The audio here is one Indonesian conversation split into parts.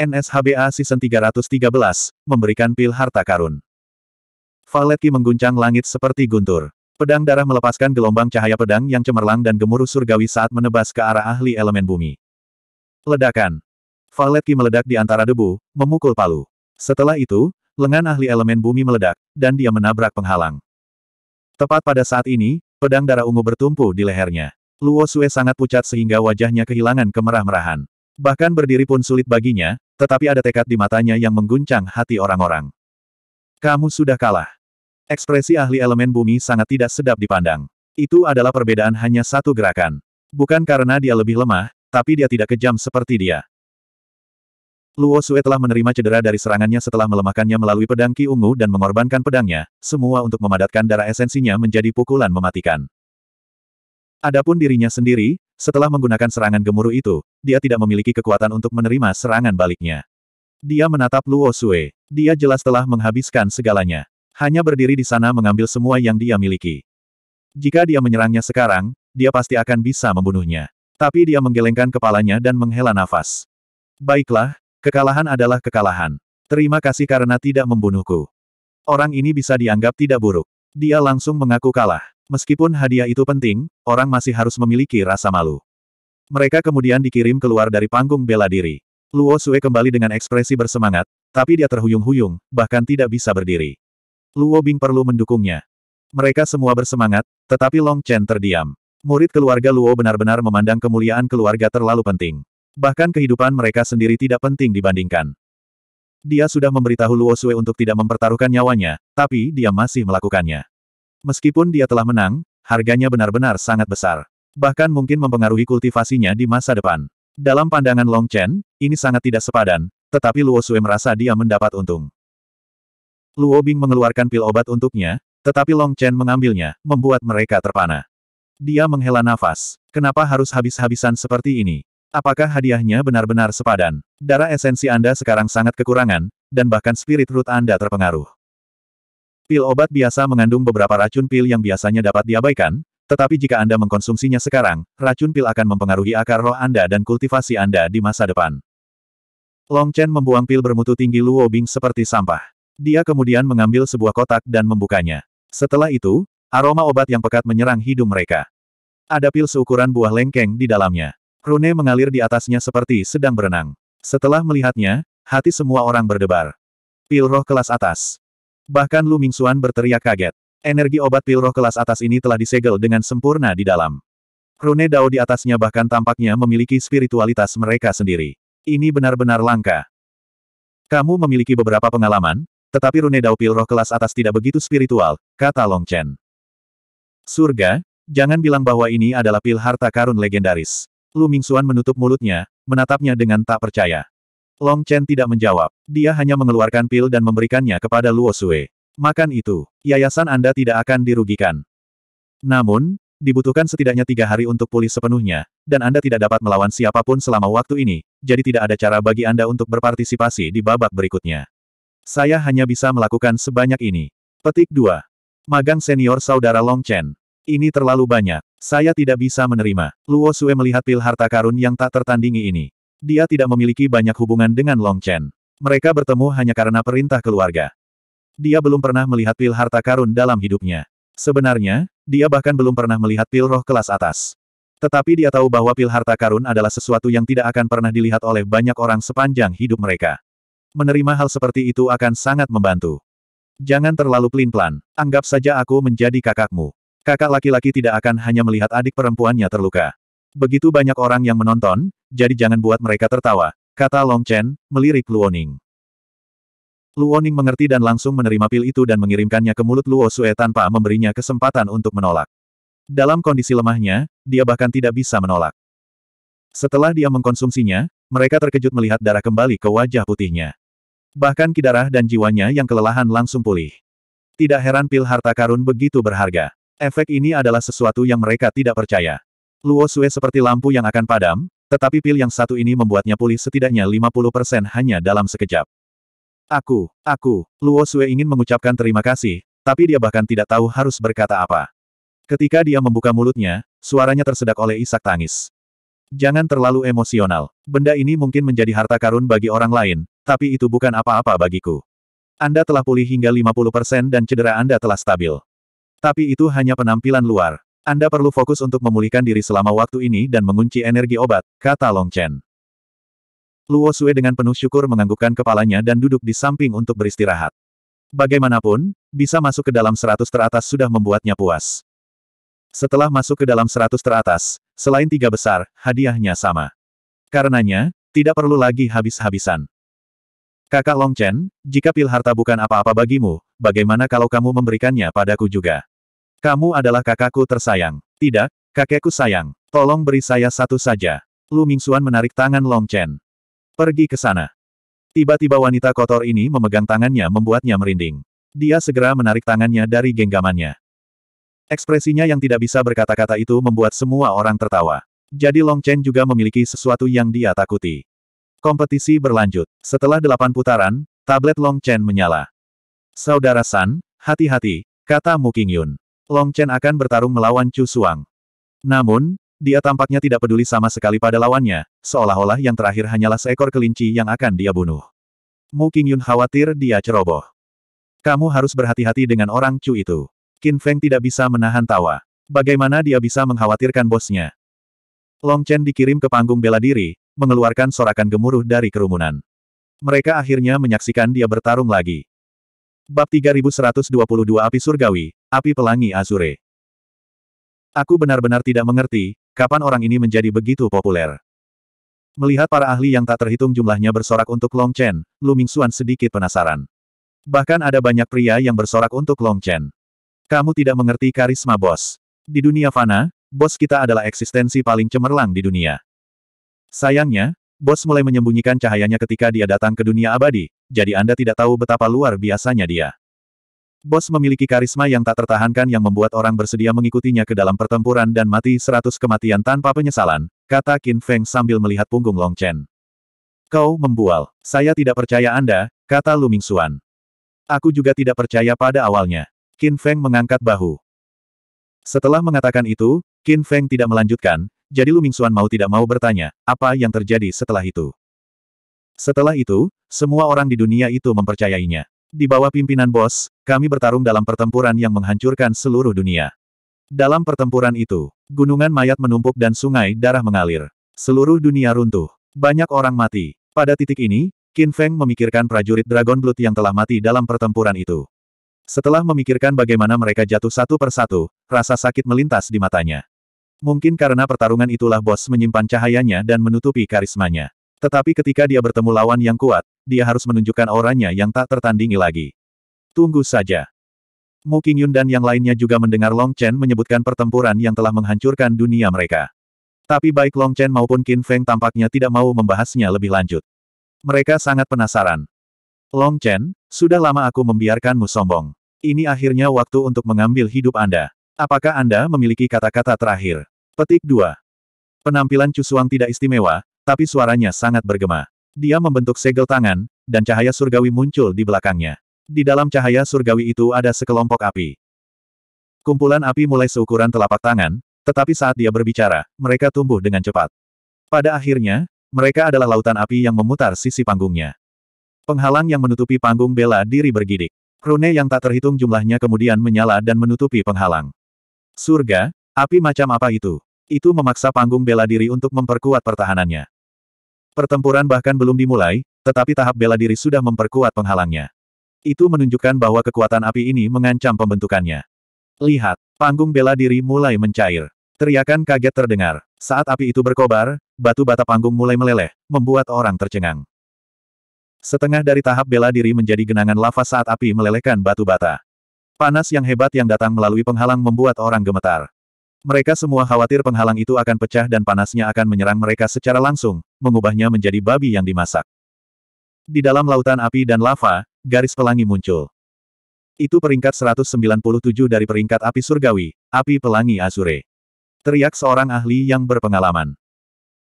NSHBA Season 313, memberikan pil harta karun. Valetki mengguncang langit seperti guntur. Pedang darah melepaskan gelombang cahaya pedang yang cemerlang dan gemuruh surgawi saat menebas ke arah ahli elemen bumi. Ledakan. Valetki meledak di antara debu, memukul palu. Setelah itu, lengan ahli elemen bumi meledak, dan dia menabrak penghalang. Tepat pada saat ini, pedang darah ungu bertumpu di lehernya. Luo Sue sangat pucat sehingga wajahnya kehilangan kemerah-merahan. Bahkan berdiri pun sulit baginya, tetapi ada tekad di matanya yang mengguncang hati orang-orang. Kamu sudah kalah. Ekspresi ahli elemen bumi sangat tidak sedap dipandang. Itu adalah perbedaan hanya satu gerakan. Bukan karena dia lebih lemah, tapi dia tidak kejam seperti dia. Luo Sue telah menerima cedera dari serangannya setelah melemahkannya melalui pedang Ki Ungu dan mengorbankan pedangnya, semua untuk memadatkan darah esensinya menjadi pukulan mematikan. Adapun dirinya sendiri, setelah menggunakan serangan gemuruh itu, dia tidak memiliki kekuatan untuk menerima serangan baliknya. Dia menatap Luo Sue. Dia jelas telah menghabiskan segalanya. Hanya berdiri di sana mengambil semua yang dia miliki. Jika dia menyerangnya sekarang, dia pasti akan bisa membunuhnya. Tapi dia menggelengkan kepalanya dan menghela nafas. Baiklah, kekalahan adalah kekalahan. Terima kasih karena tidak membunuhku. Orang ini bisa dianggap tidak buruk. Dia langsung mengaku kalah. Meskipun hadiah itu penting, orang masih harus memiliki rasa malu. Mereka kemudian dikirim keluar dari panggung bela diri. Luo Sue kembali dengan ekspresi bersemangat, tapi dia terhuyung-huyung, bahkan tidak bisa berdiri. Luo Bing perlu mendukungnya. Mereka semua bersemangat, tetapi Long Chen terdiam. Murid keluarga Luo benar-benar memandang kemuliaan keluarga terlalu penting. Bahkan kehidupan mereka sendiri tidak penting dibandingkan. Dia sudah memberitahu Luo Sue untuk tidak mempertaruhkan nyawanya, tapi dia masih melakukannya. Meskipun dia telah menang, harganya benar-benar sangat besar. Bahkan mungkin mempengaruhi kultivasinya di masa depan. Dalam pandangan Long Chen, ini sangat tidak sepadan, tetapi Luo Sui merasa dia mendapat untung. Luo Bing mengeluarkan pil obat untuknya, tetapi Long Chen mengambilnya, membuat mereka terpana. Dia menghela nafas. Kenapa harus habis-habisan seperti ini? Apakah hadiahnya benar-benar sepadan? Darah esensi Anda sekarang sangat kekurangan, dan bahkan spirit root Anda terpengaruh. Pil obat biasa mengandung beberapa racun pil yang biasanya dapat diabaikan, tetapi jika Anda mengkonsumsinya sekarang, racun pil akan mempengaruhi akar roh Anda dan kultivasi Anda di masa depan. Long Chen membuang pil bermutu tinggi Luo Bing seperti sampah. Dia kemudian mengambil sebuah kotak dan membukanya. Setelah itu, aroma obat yang pekat menyerang hidung mereka. Ada pil seukuran buah lengkeng di dalamnya. Rune mengalir di atasnya seperti sedang berenang. Setelah melihatnya, hati semua orang berdebar. Pil roh kelas atas. Bahkan Lu Mingxuan berteriak kaget. Energi obat pil roh kelas atas ini telah disegel dengan sempurna di dalam. Rune Dao di atasnya bahkan tampaknya memiliki spiritualitas mereka sendiri. Ini benar-benar langka. Kamu memiliki beberapa pengalaman, tetapi Rune Dao pil roh kelas atas tidak begitu spiritual, kata Long Chen. Surga, jangan bilang bahwa ini adalah pil harta karun legendaris. Lu Mingxuan menutup mulutnya, menatapnya dengan tak percaya. Long Chen tidak menjawab. Dia hanya mengeluarkan pil dan memberikannya kepada Luo Sui. Makan itu, yayasan Anda tidak akan dirugikan. Namun, dibutuhkan setidaknya tiga hari untuk pulih sepenuhnya, dan Anda tidak dapat melawan siapapun selama waktu ini, jadi tidak ada cara bagi Anda untuk berpartisipasi di babak berikutnya. Saya hanya bisa melakukan sebanyak ini. Petik 2. Magang senior saudara Long Chen. Ini terlalu banyak. Saya tidak bisa menerima. Luo Sue melihat pil harta karun yang tak tertandingi ini. Dia tidak memiliki banyak hubungan dengan Long Chen. Mereka bertemu hanya karena perintah keluarga. Dia belum pernah melihat pil harta karun dalam hidupnya. Sebenarnya, dia bahkan belum pernah melihat pil roh kelas atas. Tetapi dia tahu bahwa pil harta karun adalah sesuatu yang tidak akan pernah dilihat oleh banyak orang sepanjang hidup mereka. Menerima hal seperti itu akan sangat membantu. Jangan terlalu pelin-pelan, anggap saja aku menjadi kakakmu. Kakak laki-laki tidak akan hanya melihat adik perempuannya terluka. Begitu banyak orang yang menonton, jadi jangan buat mereka tertawa, kata Long Chen, melirik Luoning. Luoning mengerti dan langsung menerima pil itu dan mengirimkannya ke mulut Luo Sue tanpa memberinya kesempatan untuk menolak. Dalam kondisi lemahnya, dia bahkan tidak bisa menolak. Setelah dia mengkonsumsinya, mereka terkejut melihat darah kembali ke wajah putihnya. Bahkan kidarah dan jiwanya yang kelelahan langsung pulih. Tidak heran pil harta karun begitu berharga. Efek ini adalah sesuatu yang mereka tidak percaya. Luo Sue seperti lampu yang akan padam, tetapi pil yang satu ini membuatnya pulih setidaknya 50% hanya dalam sekejap. Aku, aku, Luo Sue ingin mengucapkan terima kasih, tapi dia bahkan tidak tahu harus berkata apa. Ketika dia membuka mulutnya, suaranya tersedak oleh isak tangis. Jangan terlalu emosional. Benda ini mungkin menjadi harta karun bagi orang lain, tapi itu bukan apa-apa bagiku. Anda telah pulih hingga 50% dan cedera Anda telah stabil. Tapi itu hanya penampilan luar. Anda perlu fokus untuk memulihkan diri selama waktu ini dan mengunci energi obat, kata Long Chen. Luo Sue dengan penuh syukur menganggukkan kepalanya dan duduk di samping untuk beristirahat. Bagaimanapun, bisa masuk ke dalam seratus teratas sudah membuatnya puas. Setelah masuk ke dalam seratus teratas, selain tiga besar, hadiahnya sama. Karenanya, tidak perlu lagi habis-habisan. Kakak Long Chen, jika pil harta bukan apa-apa bagimu, bagaimana kalau kamu memberikannya padaku juga? Kamu adalah kakakku tersayang. Tidak, kakekku sayang. Tolong beri saya satu saja. Lu Mingxuan menarik tangan Long Chen. Pergi ke sana. Tiba-tiba wanita kotor ini memegang tangannya membuatnya merinding. Dia segera menarik tangannya dari genggamannya. Ekspresinya yang tidak bisa berkata-kata itu membuat semua orang tertawa. Jadi Long Chen juga memiliki sesuatu yang dia takuti. Kompetisi berlanjut. Setelah delapan putaran, tablet Long Chen menyala. Saudara San, hati-hati, kata Mu Qingyun. Long Chen akan bertarung melawan Chu Suang. Namun, dia tampaknya tidak peduli sama sekali pada lawannya, seolah-olah yang terakhir hanyalah seekor kelinci yang akan dia bunuh. Mu Yun khawatir dia ceroboh. Kamu harus berhati-hati dengan orang Chu itu. Qin Feng tidak bisa menahan tawa. Bagaimana dia bisa mengkhawatirkan bosnya? Long Chen dikirim ke panggung bela diri, mengeluarkan sorakan gemuruh dari kerumunan. Mereka akhirnya menyaksikan dia bertarung lagi. Bab 3122 Api Surgawi, Api Pelangi Azure. Aku benar-benar tidak mengerti, kapan orang ini menjadi begitu populer. Melihat para ahli yang tak terhitung jumlahnya bersorak untuk Long Chen, Lu Mingxuan sedikit penasaran. Bahkan ada banyak pria yang bersorak untuk Long Chen. Kamu tidak mengerti karisma bos. Di dunia fana, bos kita adalah eksistensi paling cemerlang di dunia. Sayangnya, bos mulai menyembunyikan cahayanya ketika dia datang ke dunia abadi, jadi Anda tidak tahu betapa luar biasanya dia. Bos memiliki karisma yang tak tertahankan yang membuat orang bersedia mengikutinya ke dalam pertempuran dan mati seratus kematian tanpa penyesalan, kata Qin Feng sambil melihat punggung Long Chen. Kau membual. Saya tidak percaya Anda, kata Lu Mingxuan. Aku juga tidak percaya pada awalnya. Qin Feng mengangkat bahu. Setelah mengatakan itu, Qin Feng tidak melanjutkan, jadi Lu Mingxuan mau tidak mau bertanya, apa yang terjadi setelah itu? Setelah itu, semua orang di dunia itu mempercayainya. Di bawah pimpinan bos, kami bertarung dalam pertempuran yang menghancurkan seluruh dunia. Dalam pertempuran itu, gunungan mayat menumpuk dan sungai darah mengalir. Seluruh dunia runtuh. Banyak orang mati. Pada titik ini, Qin Feng memikirkan prajurit Dragon Blood yang telah mati dalam pertempuran itu. Setelah memikirkan bagaimana mereka jatuh satu persatu, rasa sakit melintas di matanya. Mungkin karena pertarungan itulah bos menyimpan cahayanya dan menutupi karismanya. Tetapi ketika dia bertemu lawan yang kuat, dia harus menunjukkan auranya yang tak tertandingi lagi. Tunggu saja. Mu Qingyun dan yang lainnya juga mendengar Long Chen menyebutkan pertempuran yang telah menghancurkan dunia mereka. Tapi baik Long Chen maupun Qin Feng tampaknya tidak mau membahasnya lebih lanjut. Mereka sangat penasaran. Long Chen, sudah lama aku membiarkanmu sombong. Ini akhirnya waktu untuk mengambil hidup Anda. Apakah Anda memiliki kata-kata terakhir? Petik 2. Penampilan Cusuang tidak istimewa, tapi suaranya sangat bergema. Dia membentuk segel tangan, dan cahaya surgawi muncul di belakangnya. Di dalam cahaya surgawi itu ada sekelompok api. Kumpulan api mulai seukuran telapak tangan, tetapi saat dia berbicara, mereka tumbuh dengan cepat. Pada akhirnya, mereka adalah lautan api yang memutar sisi panggungnya. Penghalang yang menutupi panggung bela diri bergidik. Rune yang tak terhitung jumlahnya kemudian menyala dan menutupi penghalang. Surga, api macam apa itu? Itu memaksa panggung bela diri untuk memperkuat pertahanannya. Pertempuran bahkan belum dimulai, tetapi tahap bela diri sudah memperkuat penghalangnya. Itu menunjukkan bahwa kekuatan api ini mengancam pembentukannya. Lihat, panggung bela diri mulai mencair. Teriakan kaget terdengar. Saat api itu berkobar, batu bata panggung mulai meleleh, membuat orang tercengang. Setengah dari tahap bela diri menjadi genangan lava saat api melelehkan batu bata. Panas yang hebat yang datang melalui penghalang membuat orang gemetar. Mereka semua khawatir penghalang itu akan pecah dan panasnya akan menyerang mereka secara langsung, mengubahnya menjadi babi yang dimasak. Di dalam lautan api dan lava, garis pelangi muncul. Itu peringkat 197 dari peringkat api surgawi, api pelangi Azure. Teriak seorang ahli yang berpengalaman.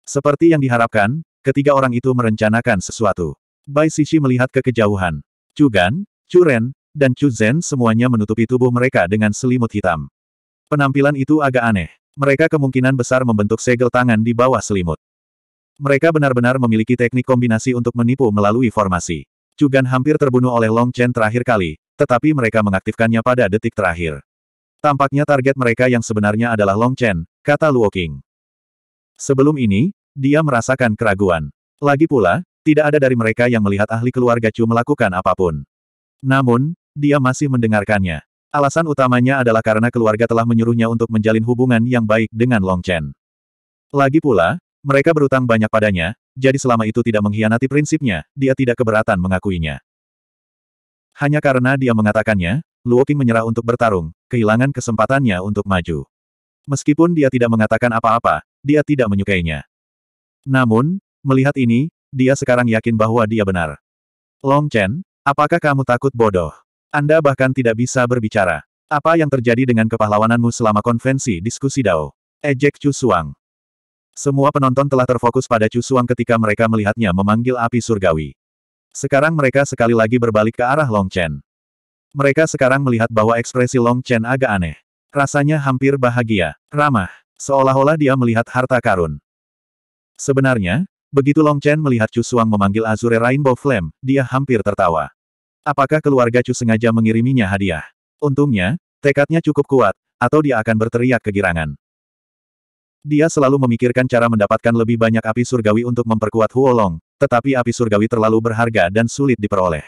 Seperti yang diharapkan, ketiga orang itu merencanakan sesuatu. Bai Sishi melihat ke kejauhan. Cugan, Churen, dan Chu Zen semuanya menutupi tubuh mereka dengan selimut hitam. Penampilan itu agak aneh. Mereka kemungkinan besar membentuk segel tangan di bawah selimut. Mereka benar-benar memiliki teknik kombinasi untuk menipu melalui formasi. Cugan hampir terbunuh oleh Long Chen terakhir kali, tetapi mereka mengaktifkannya pada detik terakhir. Tampaknya target mereka yang sebenarnya adalah Long Chen, kata Luo King. Sebelum ini, dia merasakan keraguan. Lagi pula, tidak ada dari mereka yang melihat ahli keluarga Chu melakukan apapun. Namun, dia masih mendengarkannya. Alasan utamanya adalah karena keluarga telah menyuruhnya untuk menjalin hubungan yang baik dengan Long Chen. Lagi pula, mereka berutang banyak padanya, jadi selama itu tidak mengkhianati prinsipnya, dia tidak keberatan mengakuinya. Hanya karena dia mengatakannya, Luo Qing menyerah untuk bertarung, kehilangan kesempatannya untuk maju. Meskipun dia tidak mengatakan apa-apa, dia tidak menyukainya. Namun, melihat ini, dia sekarang yakin bahwa dia benar. Long Chen, apakah kamu takut bodoh? Anda bahkan tidak bisa berbicara. Apa yang terjadi dengan kepahlawananmu selama konvensi diskusi Dao? Ejek Chu Suang. Semua penonton telah terfokus pada Chu Suang ketika mereka melihatnya memanggil api surgawi. Sekarang mereka sekali lagi berbalik ke arah Long Chen. Mereka sekarang melihat bahwa ekspresi Long Chen agak aneh. Rasanya hampir bahagia, ramah, seolah-olah dia melihat harta karun. Sebenarnya, begitu Long Chen melihat Chu Suang memanggil Azure Rainbow Flame, dia hampir tertawa. Apakah keluarga Chu sengaja mengiriminya hadiah? Untungnya, tekadnya cukup kuat, atau dia akan berteriak kegirangan. Dia selalu memikirkan cara mendapatkan lebih banyak api surgawi untuk memperkuat Huolong, tetapi api surgawi terlalu berharga dan sulit diperoleh.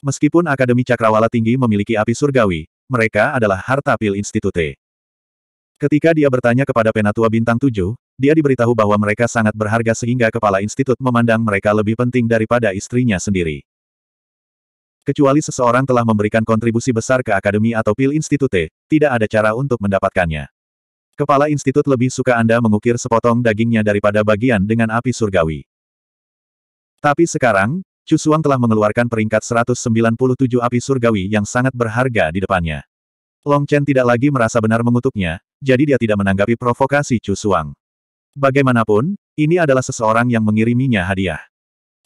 Meskipun Akademi Cakrawala Tinggi memiliki api surgawi, mereka adalah harta pil institute. Ketika dia bertanya kepada penatua bintang tujuh, dia diberitahu bahwa mereka sangat berharga sehingga kepala institut memandang mereka lebih penting daripada istrinya sendiri. Kecuali seseorang telah memberikan kontribusi besar ke akademi atau pil institute, tidak ada cara untuk mendapatkannya. Kepala institut lebih suka Anda mengukir sepotong dagingnya daripada bagian dengan api surgawi. Tapi sekarang, Chu Suang telah mengeluarkan peringkat 197 api surgawi yang sangat berharga di depannya. Long Chen tidak lagi merasa benar mengutuknya, jadi dia tidak menanggapi provokasi Chu Suang. Bagaimanapun, ini adalah seseorang yang mengiriminya hadiah.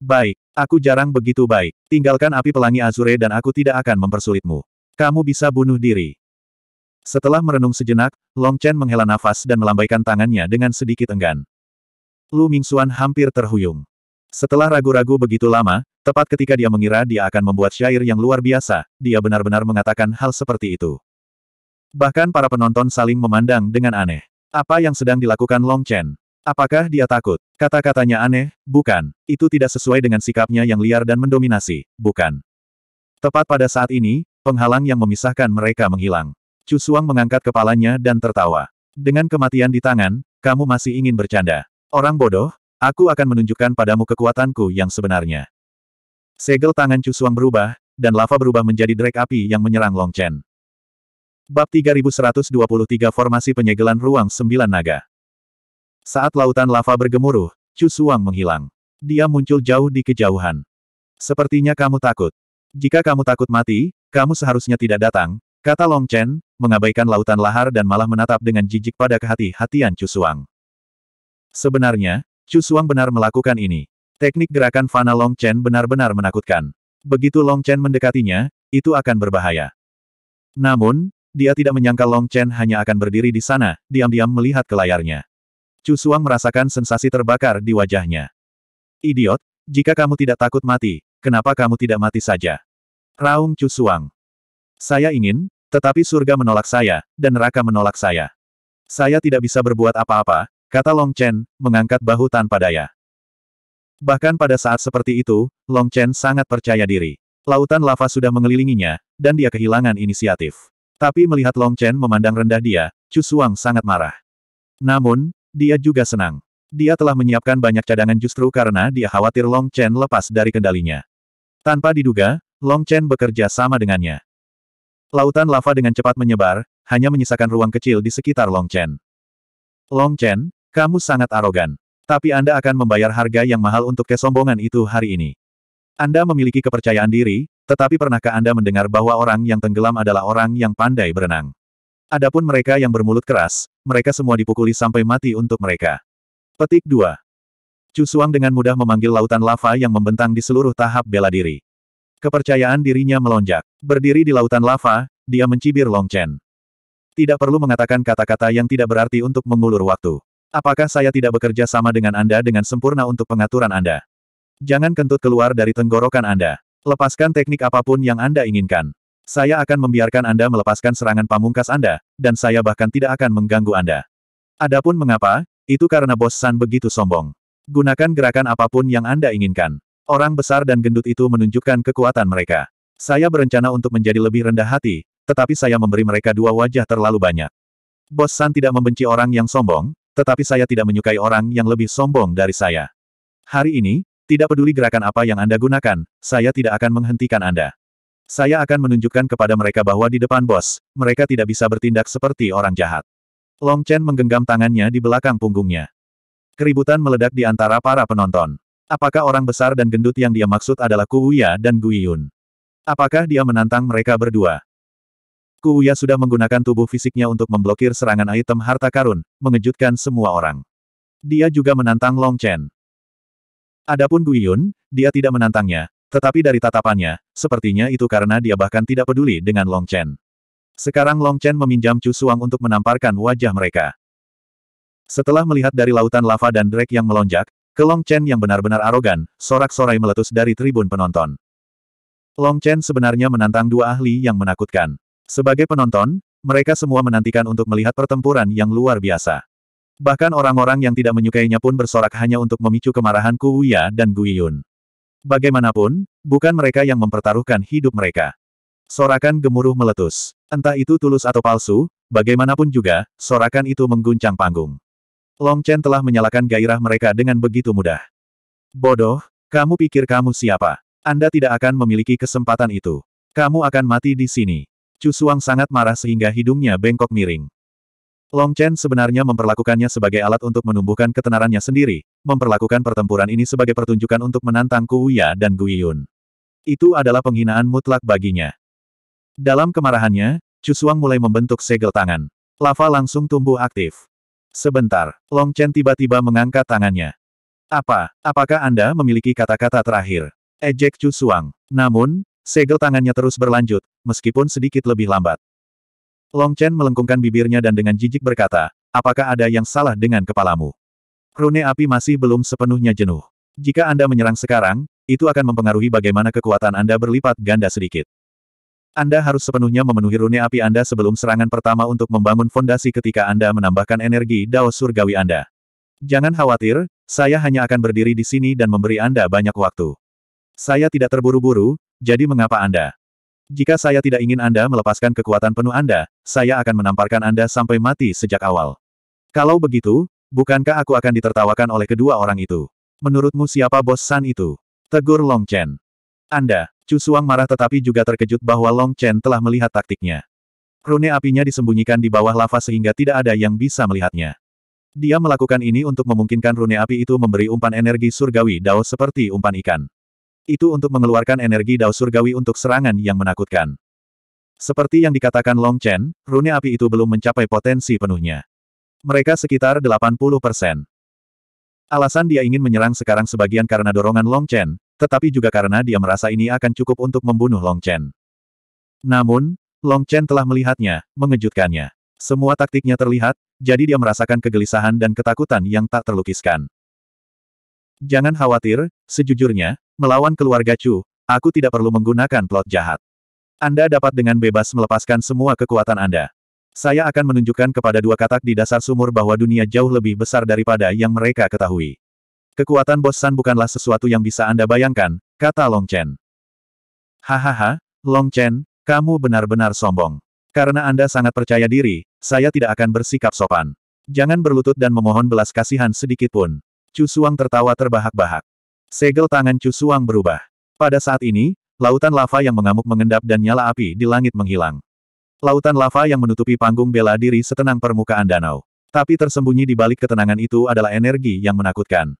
Baik, aku jarang begitu baik. Tinggalkan api pelangi Azure dan aku tidak akan mempersulitmu. Kamu bisa bunuh diri. Setelah merenung sejenak, Long Chen menghela nafas dan melambaikan tangannya dengan sedikit enggan. Lu Mingxuan hampir terhuyung. Setelah ragu-ragu begitu lama, tepat ketika dia mengira dia akan membuat syair yang luar biasa, dia benar-benar mengatakan hal seperti itu. Bahkan para penonton saling memandang dengan aneh. Apa yang sedang dilakukan Long Chen? Apakah dia takut? Kata-katanya aneh, bukan. Itu tidak sesuai dengan sikapnya yang liar dan mendominasi, bukan. Tepat pada saat ini, penghalang yang memisahkan mereka menghilang. Chu Suang mengangkat kepalanya dan tertawa. Dengan kematian di tangan, kamu masih ingin bercanda. Orang bodoh, aku akan menunjukkan padamu kekuatanku yang sebenarnya. Segel tangan Chu Suang berubah, dan lava berubah menjadi drek api yang menyerang Long Chen. Bab 3123 Formasi Penyegelan Ruang Sembilan Naga Saat lautan lava bergemuruh, Chu Suang menghilang. Dia muncul jauh di kejauhan. Sepertinya kamu takut. Jika kamu takut mati, kamu seharusnya tidak datang, Kata Long Chen, mengabaikan lautan lahar dan malah menatap dengan jijik pada kehati-hatian Chu Suang. Sebenarnya, Chu Suang benar melakukan ini. Teknik gerakan Fana Long Chen benar-benar menakutkan. Begitu Long Chen mendekatinya, itu akan berbahaya. Namun, dia tidak menyangka Long Chen hanya akan berdiri di sana, diam-diam melihat ke layarnya. Chu Suang merasakan sensasi terbakar di wajahnya. Idiot, jika kamu tidak takut mati, kenapa kamu tidak mati saja? Raung Chu Suang. Saya ingin, tetapi surga menolak saya, dan neraka menolak saya. Saya tidak bisa berbuat apa-apa, kata Long Chen, mengangkat bahu tanpa daya. Bahkan pada saat seperti itu, Long Chen sangat percaya diri. Lautan lava sudah mengelilinginya, dan dia kehilangan inisiatif. Tapi melihat Long Chen memandang rendah dia, Chu Suang sangat marah. Namun, dia juga senang. Dia telah menyiapkan banyak cadangan justru karena dia khawatir Long Chen lepas dari kendalinya. Tanpa diduga, Long Chen bekerja sama dengannya. Lautan lava dengan cepat menyebar, hanya menyisakan ruang kecil di sekitar Long Chen. Long Chen, kamu sangat arogan. Tapi Anda akan membayar harga yang mahal untuk kesombongan itu hari ini. Anda memiliki kepercayaan diri, tetapi pernahkah Anda mendengar bahwa orang yang tenggelam adalah orang yang pandai berenang? Adapun mereka yang bermulut keras, mereka semua dipukuli sampai mati untuk mereka. Petik 2. Cusuang dengan mudah memanggil lautan lava yang membentang di seluruh tahap bela diri. Kepercayaan dirinya melonjak. Berdiri di lautan lava, dia mencibir Long Chen. Tidak perlu mengatakan kata-kata yang tidak berarti untuk mengulur waktu. Apakah saya tidak bekerja sama dengan Anda dengan sempurna untuk pengaturan Anda? Jangan kentut keluar dari tenggorokan Anda. Lepaskan teknik apapun yang Anda inginkan. Saya akan membiarkan Anda melepaskan serangan pamungkas Anda, dan saya bahkan tidak akan mengganggu Anda. Adapun mengapa, itu karena bos San begitu sombong. Gunakan gerakan apapun yang Anda inginkan. Orang besar dan gendut itu menunjukkan kekuatan mereka. Saya berencana untuk menjadi lebih rendah hati, tetapi saya memberi mereka dua wajah terlalu banyak. Bos San tidak membenci orang yang sombong, tetapi saya tidak menyukai orang yang lebih sombong dari saya. Hari ini, tidak peduli gerakan apa yang Anda gunakan, saya tidak akan menghentikan Anda. Saya akan menunjukkan kepada mereka bahwa di depan bos, mereka tidak bisa bertindak seperti orang jahat. Long Chen menggenggam tangannya di belakang punggungnya. Keributan meledak di antara para penonton. Apakah orang besar dan gendut yang dia maksud adalah Kuuya dan Guiyun? Apakah dia menantang mereka berdua? Kuuya sudah menggunakan tubuh fisiknya untuk memblokir serangan item harta karun, mengejutkan semua orang. Dia juga menantang Long Chen. Adapun Guiyun, dia tidak menantangnya, tetapi dari tatapannya, sepertinya itu karena dia bahkan tidak peduli dengan Long Chen. Sekarang Long Chen meminjam Chu Suang untuk menamparkan wajah mereka. Setelah melihat dari lautan lava dan drek yang melonjak, ke Long Chen yang benar-benar arogan, sorak-sorai meletus dari tribun penonton. Long Chen sebenarnya menantang dua ahli yang menakutkan. Sebagai penonton, mereka semua menantikan untuk melihat pertempuran yang luar biasa. Bahkan orang-orang yang tidak menyukainya pun bersorak hanya untuk memicu kemarahan Wuya dan Guiyun. Bagaimanapun, bukan mereka yang mempertaruhkan hidup mereka. Sorakan gemuruh meletus. Entah itu tulus atau palsu, bagaimanapun juga, sorakan itu mengguncang panggung. Long Chen telah menyalakan gairah mereka dengan begitu mudah. Bodoh, kamu pikir kamu siapa? Anda tidak akan memiliki kesempatan itu. Kamu akan mati di sini. Chu Suang sangat marah sehingga hidungnya bengkok miring. Long Chen sebenarnya memperlakukannya sebagai alat untuk menumbuhkan ketenarannya sendiri, memperlakukan pertempuran ini sebagai pertunjukan untuk menantang Kuya dan Gu Guiyun. Itu adalah penghinaan mutlak baginya. Dalam kemarahannya, Chu Suang mulai membentuk segel tangan. Lava langsung tumbuh aktif. Sebentar, Long Chen tiba-tiba mengangkat tangannya. Apa, apakah Anda memiliki kata-kata terakhir? Ejek eh, Chu Suang. Namun, segel tangannya terus berlanjut, meskipun sedikit lebih lambat. Long Chen melengkungkan bibirnya dan dengan jijik berkata, apakah ada yang salah dengan kepalamu? Rune api masih belum sepenuhnya jenuh. Jika Anda menyerang sekarang, itu akan mempengaruhi bagaimana kekuatan Anda berlipat ganda sedikit. Anda harus sepenuhnya memenuhi rune api Anda sebelum serangan pertama untuk membangun fondasi ketika Anda menambahkan energi dao surgawi Anda. Jangan khawatir, saya hanya akan berdiri di sini dan memberi Anda banyak waktu. Saya tidak terburu-buru, jadi mengapa Anda? Jika saya tidak ingin Anda melepaskan kekuatan penuh Anda, saya akan menamparkan Anda sampai mati sejak awal. Kalau begitu, bukankah aku akan ditertawakan oleh kedua orang itu? Menurutmu siapa bos San itu? Tegur Long Chen. Anda, Chu Suang marah tetapi juga terkejut bahwa Long Chen telah melihat taktiknya. Rune apinya disembunyikan di bawah lava sehingga tidak ada yang bisa melihatnya. Dia melakukan ini untuk memungkinkan rune api itu memberi umpan energi surgawi dao seperti umpan ikan. Itu untuk mengeluarkan energi dao surgawi untuk serangan yang menakutkan. Seperti yang dikatakan Long Chen, rune api itu belum mencapai potensi penuhnya. Mereka sekitar 80 persen. Alasan dia ingin menyerang sekarang sebagian karena dorongan Long Chen, tetapi juga karena dia merasa ini akan cukup untuk membunuh Long Chen. Namun, Long Chen telah melihatnya, mengejutkannya. Semua taktiknya terlihat, jadi dia merasakan kegelisahan dan ketakutan yang tak terlukiskan. Jangan khawatir, sejujurnya, melawan keluarga Chu, aku tidak perlu menggunakan plot jahat. Anda dapat dengan bebas melepaskan semua kekuatan Anda. Saya akan menunjukkan kepada dua katak di dasar sumur bahwa dunia jauh lebih besar daripada yang mereka ketahui. Kekuatan Bos San bukanlah sesuatu yang bisa Anda bayangkan, kata Long Chen. Hahaha, Long Chen, kamu benar-benar sombong. Karena Anda sangat percaya diri, saya tidak akan bersikap sopan. Jangan berlutut dan memohon belas kasihan sedikit pun. Chu Suang tertawa terbahak-bahak. Segel tangan Chu Suang berubah. Pada saat ini, lautan lava yang mengamuk mengendap dan nyala api di langit menghilang. Lautan lava yang menutupi panggung bela diri setenang permukaan danau. Tapi tersembunyi di balik ketenangan itu adalah energi yang menakutkan.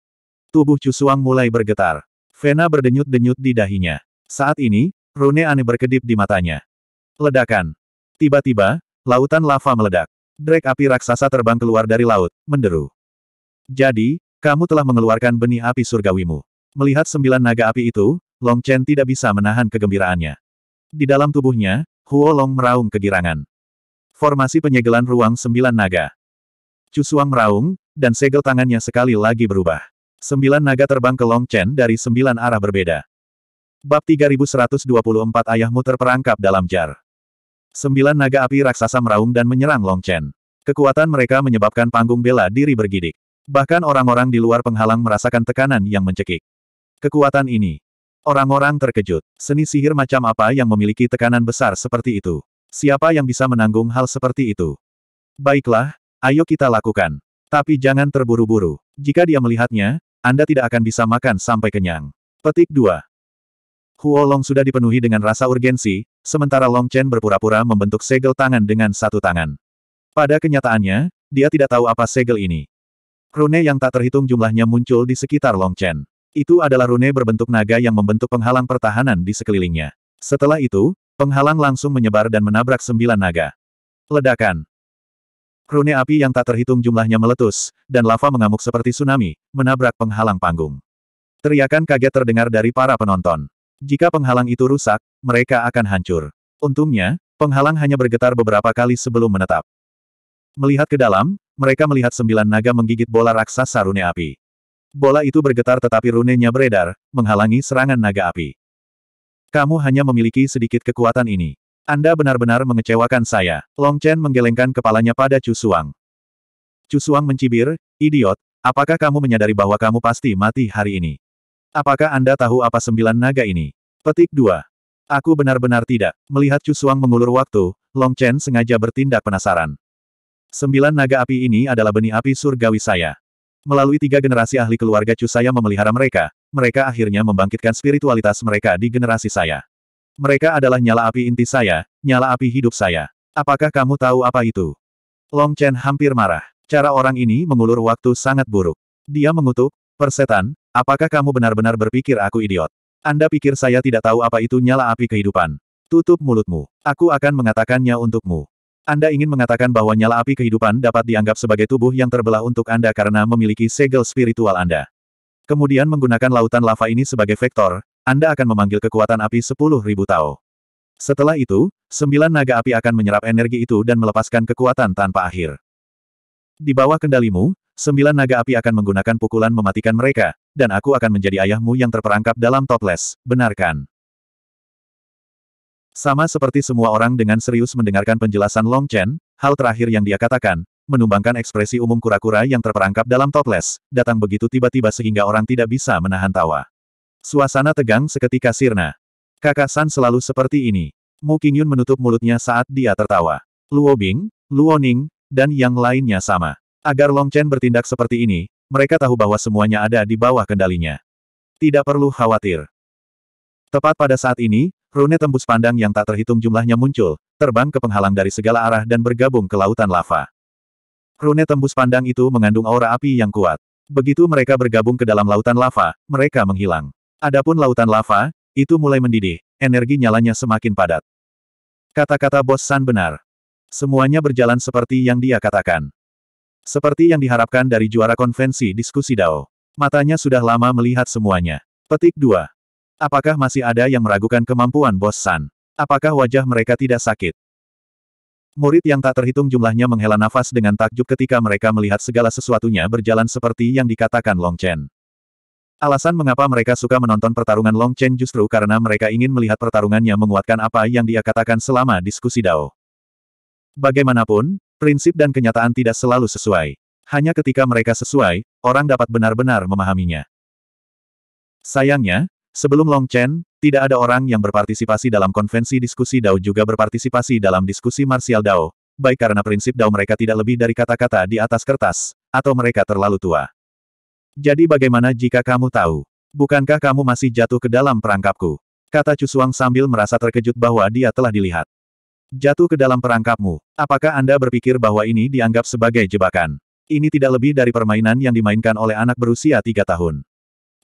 Tubuh Cusuang mulai bergetar. Vena berdenyut-denyut di dahinya. Saat ini, rune aneh berkedip di matanya. Ledakan. Tiba-tiba, lautan lava meledak. Drek api raksasa terbang keluar dari laut, menderu. Jadi, kamu telah mengeluarkan benih api surgawimu. Melihat sembilan naga api itu, Long Chen tidak bisa menahan kegembiraannya. Di dalam tubuhnya, Huo Long meraung kegirangan. Formasi penyegelan ruang sembilan naga. Cusuang meraung, dan segel tangannya sekali lagi berubah. Sembilan naga terbang ke Long Chen dari sembilan arah berbeda. Bab 3124 Ayahmu terperangkap dalam jar. Sembilan naga api raksasa meraung dan menyerang Long Chen. Kekuatan mereka menyebabkan panggung bela diri bergidik. Bahkan orang-orang di luar penghalang merasakan tekanan yang mencekik. Kekuatan ini. Orang-orang terkejut. Seni sihir macam apa yang memiliki tekanan besar seperti itu? Siapa yang bisa menanggung hal seperti itu? Baiklah, ayo kita lakukan. Tapi jangan terburu-buru. Jika dia melihatnya, anda tidak akan bisa makan sampai kenyang. Petik 2. Huolong sudah dipenuhi dengan rasa urgensi, sementara Long Chen berpura-pura membentuk segel tangan dengan satu tangan. Pada kenyataannya, dia tidak tahu apa segel ini. Rune yang tak terhitung jumlahnya muncul di sekitar Long Chen. Itu adalah rune berbentuk naga yang membentuk penghalang pertahanan di sekelilingnya. Setelah itu, penghalang langsung menyebar dan menabrak sembilan naga. Ledakan. Rune api yang tak terhitung jumlahnya meletus, dan lava mengamuk seperti tsunami, menabrak penghalang panggung. Teriakan kaget terdengar dari para penonton. Jika penghalang itu rusak, mereka akan hancur. Untungnya, penghalang hanya bergetar beberapa kali sebelum menetap. Melihat ke dalam, mereka melihat sembilan naga menggigit bola raksasa rune api. Bola itu bergetar tetapi runenya beredar, menghalangi serangan naga api. Kamu hanya memiliki sedikit kekuatan ini. Anda benar-benar mengecewakan saya. Long Chen menggelengkan kepalanya pada Chu Suang. Chu Suang mencibir, idiot, apakah kamu menyadari bahwa kamu pasti mati hari ini? Apakah Anda tahu apa sembilan naga ini? Petik 2. Aku benar-benar tidak. Melihat Chu Suang mengulur waktu, Long Chen sengaja bertindak penasaran. Sembilan naga api ini adalah benih api surgawi saya. Melalui tiga generasi ahli keluarga Chu saya memelihara mereka, mereka akhirnya membangkitkan spiritualitas mereka di generasi saya. Mereka adalah nyala api inti saya, nyala api hidup saya. Apakah kamu tahu apa itu? Long Chen hampir marah. Cara orang ini mengulur waktu sangat buruk. Dia mengutuk, persetan, apakah kamu benar-benar berpikir aku idiot? Anda pikir saya tidak tahu apa itu nyala api kehidupan? Tutup mulutmu. Aku akan mengatakannya untukmu. Anda ingin mengatakan bahwa nyala api kehidupan dapat dianggap sebagai tubuh yang terbelah untuk Anda karena memiliki segel spiritual Anda. Kemudian menggunakan lautan lava ini sebagai vektor, anda akan memanggil kekuatan api 10.000 Tao. Setelah itu, sembilan naga api akan menyerap energi itu dan melepaskan kekuatan tanpa akhir. Di bawah kendalimu, sembilan naga api akan menggunakan pukulan mematikan mereka, dan aku akan menjadi ayahmu yang terperangkap dalam toples, benarkan? Sama seperti semua orang dengan serius mendengarkan penjelasan Long Chen, hal terakhir yang dia katakan, menumbangkan ekspresi umum kura-kura yang terperangkap dalam toples, datang begitu tiba-tiba sehingga orang tidak bisa menahan tawa. Suasana tegang seketika sirna. Kakak San selalu seperti ini. Mu Qingyun menutup mulutnya saat dia tertawa. Luo Bing, Luo Ning, dan yang lainnya sama. Agar Long Chen bertindak seperti ini, mereka tahu bahwa semuanya ada di bawah kendalinya. Tidak perlu khawatir. Tepat pada saat ini, rune tembus pandang yang tak terhitung jumlahnya muncul, terbang ke penghalang dari segala arah dan bergabung ke lautan lava. Rune tembus pandang itu mengandung aura api yang kuat. Begitu mereka bergabung ke dalam lautan lava, mereka menghilang. Adapun lautan lava, itu mulai mendidih, energi nyalanya semakin padat. Kata-kata bos San benar. Semuanya berjalan seperti yang dia katakan. Seperti yang diharapkan dari juara konvensi diskusi Dao. Matanya sudah lama melihat semuanya. Petik 2. Apakah masih ada yang meragukan kemampuan bos San? Apakah wajah mereka tidak sakit? Murid yang tak terhitung jumlahnya menghela nafas dengan takjub ketika mereka melihat segala sesuatunya berjalan seperti yang dikatakan Long Chen. Alasan mengapa mereka suka menonton pertarungan Long Chen justru karena mereka ingin melihat pertarungannya menguatkan apa yang dia katakan selama diskusi Dao. Bagaimanapun, prinsip dan kenyataan tidak selalu sesuai. Hanya ketika mereka sesuai, orang dapat benar-benar memahaminya. Sayangnya, sebelum Long Chen, tidak ada orang yang berpartisipasi dalam konvensi diskusi Dao juga berpartisipasi dalam diskusi martial Dao, baik karena prinsip Dao mereka tidak lebih dari kata-kata di atas kertas, atau mereka terlalu tua. Jadi bagaimana jika kamu tahu? Bukankah kamu masih jatuh ke dalam perangkapku? Kata Cusuang sambil merasa terkejut bahwa dia telah dilihat. Jatuh ke dalam perangkapmu. Apakah Anda berpikir bahwa ini dianggap sebagai jebakan? Ini tidak lebih dari permainan yang dimainkan oleh anak berusia tiga tahun.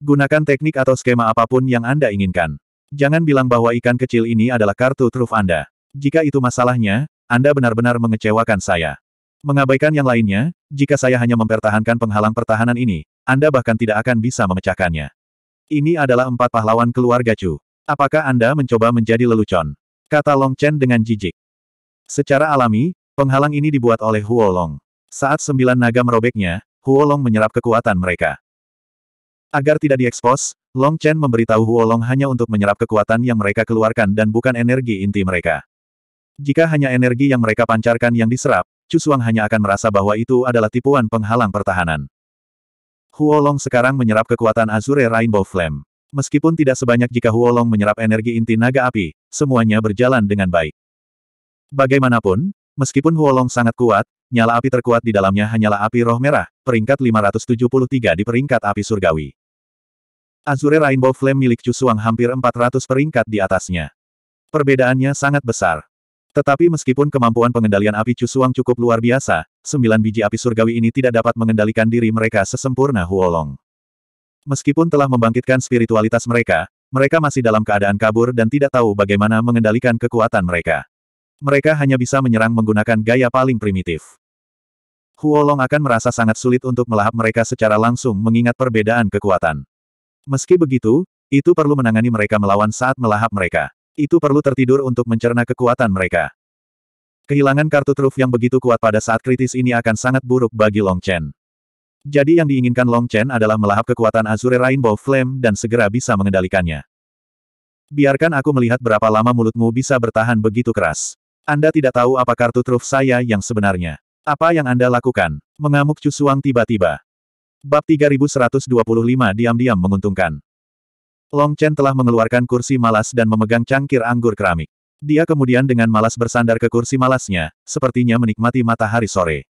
Gunakan teknik atau skema apapun yang Anda inginkan. Jangan bilang bahwa ikan kecil ini adalah kartu truf Anda. Jika itu masalahnya, Anda benar-benar mengecewakan saya. Mengabaikan yang lainnya, jika saya hanya mempertahankan penghalang pertahanan ini, anda bahkan tidak akan bisa memecahkannya. Ini adalah empat pahlawan keluarga Chu. Apakah Anda mencoba menjadi lelucon? Kata Long Chen dengan jijik. Secara alami, penghalang ini dibuat oleh Huo Long. Saat sembilan naga merobeknya, Huo Long menyerap kekuatan mereka. Agar tidak diekspos, Long Chen memberitahu Huo Long hanya untuk menyerap kekuatan yang mereka keluarkan dan bukan energi inti mereka. Jika hanya energi yang mereka pancarkan yang diserap, Chu Suang hanya akan merasa bahwa itu adalah tipuan penghalang pertahanan. Huolong sekarang menyerap kekuatan Azure Rainbow Flame. Meskipun tidak sebanyak jika Huolong menyerap energi inti naga api, semuanya berjalan dengan baik. Bagaimanapun, meskipun Huolong sangat kuat, nyala api terkuat di dalamnya hanyalah api roh merah, peringkat 573 di peringkat api surgawi. Azure Rainbow Flame milik Cusuang hampir 400 peringkat di atasnya. Perbedaannya sangat besar. Tetapi meskipun kemampuan pengendalian api Cusuang cukup luar biasa, sembilan biji api surgawi ini tidak dapat mengendalikan diri mereka sesempurna Huolong. Meskipun telah membangkitkan spiritualitas mereka, mereka masih dalam keadaan kabur dan tidak tahu bagaimana mengendalikan kekuatan mereka. Mereka hanya bisa menyerang menggunakan gaya paling primitif. Huolong akan merasa sangat sulit untuk melahap mereka secara langsung mengingat perbedaan kekuatan. Meski begitu, itu perlu menangani mereka melawan saat melahap mereka. Itu perlu tertidur untuk mencerna kekuatan mereka. Kehilangan kartu truf yang begitu kuat pada saat kritis ini akan sangat buruk bagi Long Chen. Jadi yang diinginkan Long Chen adalah melahap kekuatan Azure Rainbow Flame dan segera bisa mengendalikannya. Biarkan aku melihat berapa lama mulutmu bisa bertahan begitu keras. Anda tidak tahu apa kartu truf saya yang sebenarnya. Apa yang Anda lakukan? Mengamuk Cusuang tiba-tiba. Bab 3125 diam-diam menguntungkan. Long Chen telah mengeluarkan kursi malas dan memegang cangkir anggur keramik. Dia kemudian dengan malas bersandar ke kursi malasnya, sepertinya menikmati matahari sore.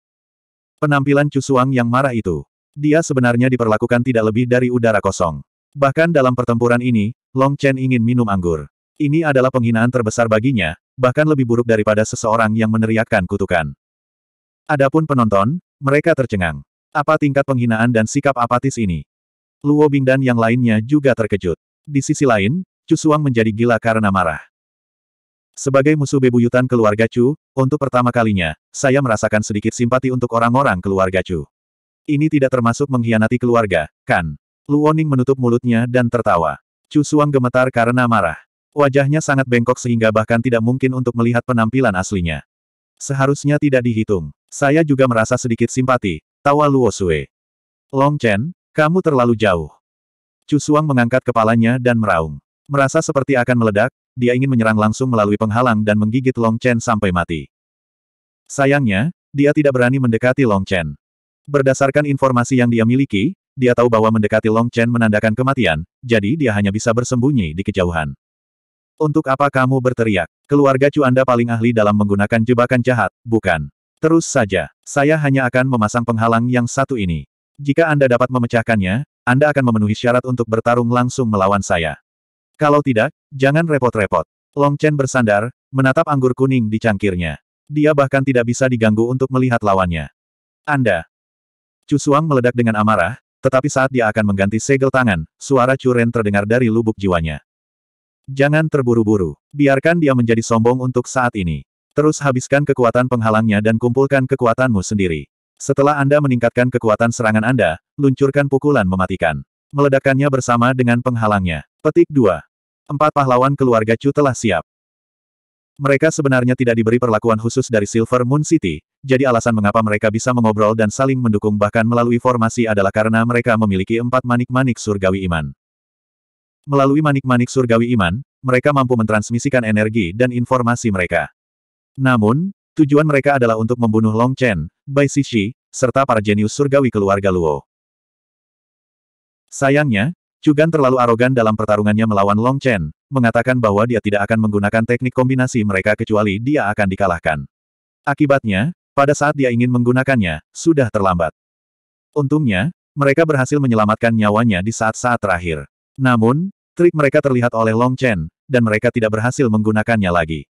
Penampilan Cusuang yang marah itu. Dia sebenarnya diperlakukan tidak lebih dari udara kosong. Bahkan dalam pertempuran ini, Long Chen ingin minum anggur. Ini adalah penghinaan terbesar baginya, bahkan lebih buruk daripada seseorang yang meneriakkan kutukan. Adapun penonton, mereka tercengang. Apa tingkat penghinaan dan sikap apatis ini? Luo Bing dan yang lainnya juga terkejut. Di sisi lain, Cusuang menjadi gila karena marah. Sebagai musuh bebuyutan keluarga Chu, untuk pertama kalinya, saya merasakan sedikit simpati untuk orang-orang keluarga Chu. Ini tidak termasuk mengkhianati keluarga, kan? Luoning menutup mulutnya dan tertawa. Chu Suang gemetar karena marah. Wajahnya sangat bengkok sehingga bahkan tidak mungkin untuk melihat penampilan aslinya. Seharusnya tidak dihitung. Saya juga merasa sedikit simpati, tawa Luo Sue. Long Chen, kamu terlalu jauh. Chu Suang mengangkat kepalanya dan meraung. Merasa seperti akan meledak, dia ingin menyerang langsung melalui penghalang dan menggigit Long Chen sampai mati. Sayangnya, dia tidak berani mendekati Long Chen. Berdasarkan informasi yang dia miliki, dia tahu bahwa mendekati Long Chen menandakan kematian, jadi dia hanya bisa bersembunyi di kejauhan. Untuk apa kamu berteriak? Keluarga Chu Anda paling ahli dalam menggunakan jebakan jahat, bukan? Terus saja, saya hanya akan memasang penghalang yang satu ini. Jika Anda dapat memecahkannya, Anda akan memenuhi syarat untuk bertarung langsung melawan saya. Kalau tidak, jangan repot-repot. Long Chen bersandar, menatap anggur kuning di cangkirnya. Dia bahkan tidak bisa diganggu untuk melihat lawannya. Anda. Chu Suang meledak dengan amarah, tetapi saat dia akan mengganti segel tangan, suara Curen terdengar dari lubuk jiwanya. Jangan terburu-buru. Biarkan dia menjadi sombong untuk saat ini. Terus habiskan kekuatan penghalangnya dan kumpulkan kekuatanmu sendiri. Setelah Anda meningkatkan kekuatan serangan Anda, luncurkan pukulan mematikan. Meledakannya bersama dengan penghalangnya. Petik 2 empat pahlawan keluarga Chu telah siap. Mereka sebenarnya tidak diberi perlakuan khusus dari Silver Moon City, jadi alasan mengapa mereka bisa mengobrol dan saling mendukung bahkan melalui formasi adalah karena mereka memiliki empat manik-manik surgawi iman. Melalui manik-manik surgawi iman, mereka mampu mentransmisikan energi dan informasi mereka. Namun, tujuan mereka adalah untuk membunuh Long Chen, Bai Shishi, serta para jenius surgawi keluarga Luo. Sayangnya, Jugan terlalu arogan dalam pertarungannya melawan Long Chen, mengatakan bahwa dia tidak akan menggunakan teknik kombinasi mereka kecuali dia akan dikalahkan. Akibatnya, pada saat dia ingin menggunakannya, sudah terlambat. Untungnya, mereka berhasil menyelamatkan nyawanya di saat-saat terakhir. Namun, trik mereka terlihat oleh Long Chen, dan mereka tidak berhasil menggunakannya lagi.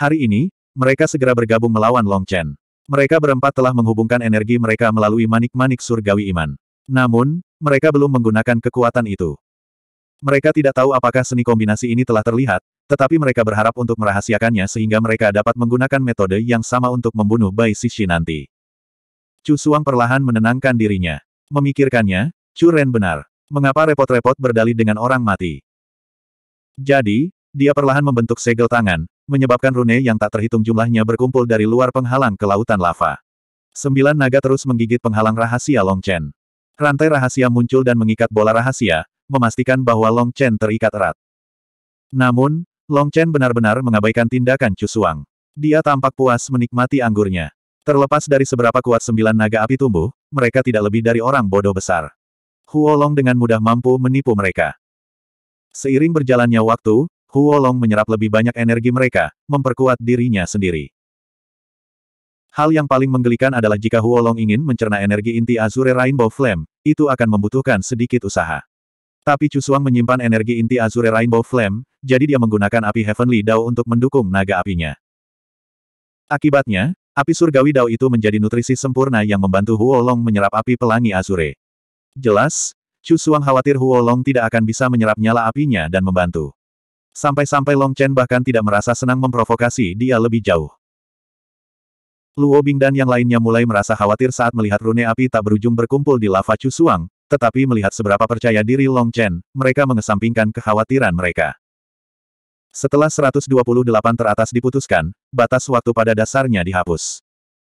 Hari ini, mereka segera bergabung melawan Long Chen. Mereka berempat telah menghubungkan energi mereka melalui manik-manik surgawi iman. Namun, mereka belum menggunakan kekuatan itu. Mereka tidak tahu apakah seni kombinasi ini telah terlihat, tetapi mereka berharap untuk merahasiakannya sehingga mereka dapat menggunakan metode yang sama untuk membunuh Bai Sishi nanti. Chu Suang perlahan menenangkan dirinya. Memikirkannya, Chu Ren benar. Mengapa repot-repot berdalih dengan orang mati? Jadi, dia perlahan membentuk segel tangan, menyebabkan rune yang tak terhitung jumlahnya berkumpul dari luar penghalang ke lautan lava. Sembilan naga terus menggigit penghalang rahasia Long Chen. Rantai rahasia muncul dan mengikat bola rahasia, memastikan bahwa Long Chen terikat erat. Namun, Long Chen benar-benar mengabaikan tindakan Suang. Dia tampak puas menikmati anggurnya. Terlepas dari seberapa kuat sembilan naga api tumbuh, mereka tidak lebih dari orang bodoh besar. Huolong dengan mudah mampu menipu mereka. Seiring berjalannya waktu, Huolong menyerap lebih banyak energi mereka, memperkuat dirinya sendiri. Hal yang paling menggelikan adalah jika Huolong ingin mencerna energi inti Azure Rainbow Flame, itu akan membutuhkan sedikit usaha. Tapi Chusuang menyimpan energi inti Azure Rainbow Flame, jadi dia menggunakan api Heavenly Dao untuk mendukung naga apinya. Akibatnya, api surgawi Dao itu menjadi nutrisi sempurna yang membantu Huolong menyerap api pelangi Azure. Jelas, Chusuang khawatir Huolong tidak akan bisa menyerap nyala apinya dan membantu. Sampai-sampai Long Chen bahkan tidak merasa senang memprovokasi dia lebih jauh. Luo Bing dan yang lainnya mulai merasa khawatir saat melihat rune api tak berujung berkumpul di lava Suang, tetapi melihat seberapa percaya diri Long Chen, mereka mengesampingkan kekhawatiran mereka. Setelah 128 teratas diputuskan, batas waktu pada dasarnya dihapus.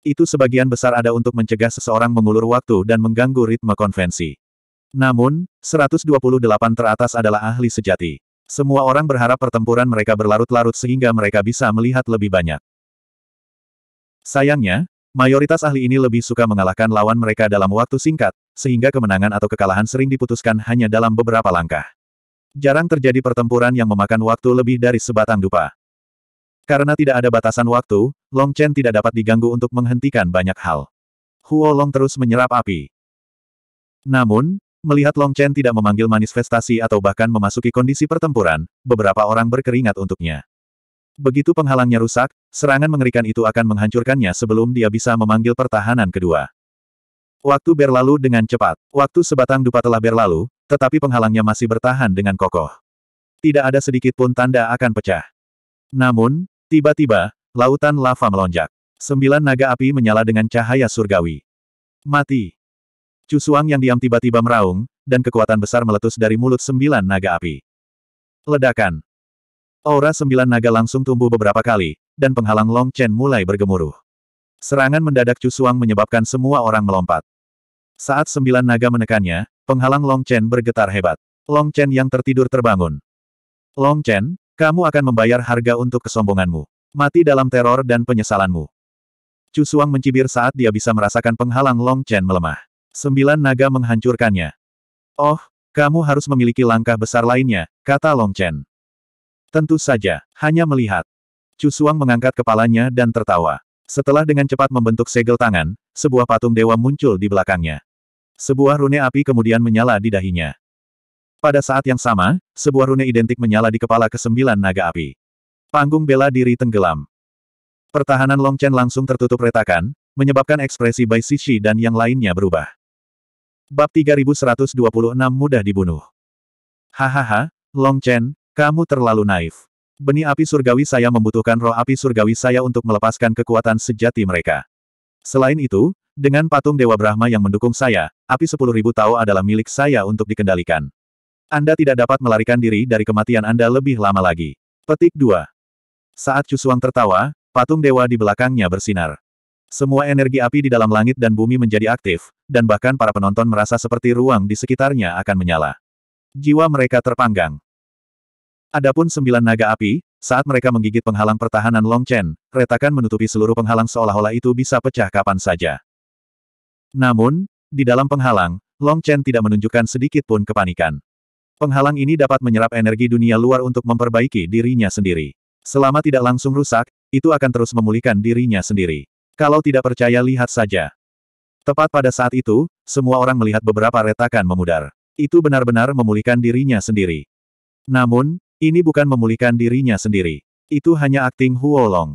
Itu sebagian besar ada untuk mencegah seseorang mengulur waktu dan mengganggu ritme konvensi. Namun, 128 teratas adalah ahli sejati. Semua orang berharap pertempuran mereka berlarut-larut sehingga mereka bisa melihat lebih banyak. Sayangnya, mayoritas ahli ini lebih suka mengalahkan lawan mereka dalam waktu singkat, sehingga kemenangan atau kekalahan sering diputuskan hanya dalam beberapa langkah. Jarang terjadi pertempuran yang memakan waktu lebih dari sebatang dupa. Karena tidak ada batasan waktu, Long Chen tidak dapat diganggu untuk menghentikan banyak hal. Huo Long terus menyerap api. Namun, melihat Long Chen tidak memanggil manifestasi atau bahkan memasuki kondisi pertempuran, beberapa orang berkeringat untuknya. Begitu penghalangnya rusak, serangan mengerikan itu akan menghancurkannya sebelum dia bisa memanggil pertahanan kedua. Waktu berlalu dengan cepat. Waktu sebatang dupa telah berlalu, tetapi penghalangnya masih bertahan dengan kokoh. Tidak ada sedikit pun tanda akan pecah. Namun, tiba-tiba, lautan lava melonjak. Sembilan naga api menyala dengan cahaya surgawi. Mati. Cusuang yang diam tiba-tiba meraung, dan kekuatan besar meletus dari mulut sembilan naga api. Ledakan. Aura sembilan naga langsung tumbuh beberapa kali, dan penghalang Long Chen mulai bergemuruh. Serangan mendadak Chu Suang menyebabkan semua orang melompat. Saat sembilan naga menekannya, penghalang Long Chen bergetar hebat. Long Chen yang tertidur terbangun. Long Chen, kamu akan membayar harga untuk kesombonganmu. Mati dalam teror dan penyesalanmu. Chu Suang mencibir saat dia bisa merasakan penghalang Long Chen melemah. Sembilan naga menghancurkannya. Oh, kamu harus memiliki langkah besar lainnya, kata Long Chen. Tentu saja, hanya melihat. Chu mengangkat kepalanya dan tertawa. Setelah dengan cepat membentuk segel tangan, sebuah patung dewa muncul di belakangnya. Sebuah rune api kemudian menyala di dahinya. Pada saat yang sama, sebuah rune identik menyala di kepala kesembilan naga api. Panggung bela diri tenggelam. Pertahanan Long Chen langsung tertutup retakan, menyebabkan ekspresi Bai Sishi dan yang lainnya berubah. Bab 3126 mudah dibunuh. Hahaha, Long Chen, kamu terlalu naif. Benih api surgawi saya membutuhkan roh api surgawi saya untuk melepaskan kekuatan sejati mereka. Selain itu, dengan patung Dewa Brahma yang mendukung saya, api sepuluh ribu tahun adalah milik saya untuk dikendalikan. Anda tidak dapat melarikan diri dari kematian Anda lebih lama lagi. Petik 2. Saat Cusuang tertawa, patung dewa di belakangnya bersinar. Semua energi api di dalam langit dan bumi menjadi aktif, dan bahkan para penonton merasa seperti ruang di sekitarnya akan menyala. Jiwa mereka terpanggang. Adapun sembilan naga api, saat mereka menggigit penghalang pertahanan Long Chen, retakan menutupi seluruh penghalang seolah-olah itu bisa pecah kapan saja. Namun, di dalam penghalang, Long Chen tidak menunjukkan sedikit pun kepanikan. Penghalang ini dapat menyerap energi dunia luar untuk memperbaiki dirinya sendiri. Selama tidak langsung rusak, itu akan terus memulihkan dirinya sendiri. Kalau tidak percaya lihat saja. Tepat pada saat itu, semua orang melihat beberapa retakan memudar. Itu benar-benar memulihkan dirinya sendiri. Namun, ini bukan memulihkan dirinya sendiri. Itu hanya akting Huolong.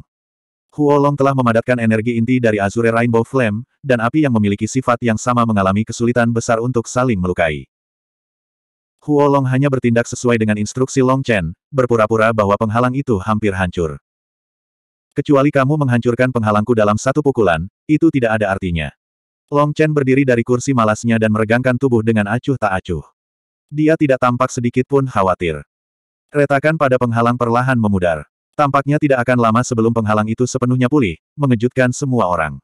Huolong telah memadatkan energi inti dari Azure Rainbow Flame, dan api yang memiliki sifat yang sama mengalami kesulitan besar untuk saling melukai. Huolong hanya bertindak sesuai dengan instruksi Long Chen, berpura-pura bahwa penghalang itu hampir hancur. Kecuali kamu menghancurkan penghalangku dalam satu pukulan, itu tidak ada artinya. Long Chen berdiri dari kursi malasnya dan meregangkan tubuh dengan acuh tak acuh. Dia tidak tampak sedikit pun khawatir. Retakan pada penghalang perlahan memudar. Tampaknya tidak akan lama sebelum penghalang itu sepenuhnya pulih, mengejutkan semua orang.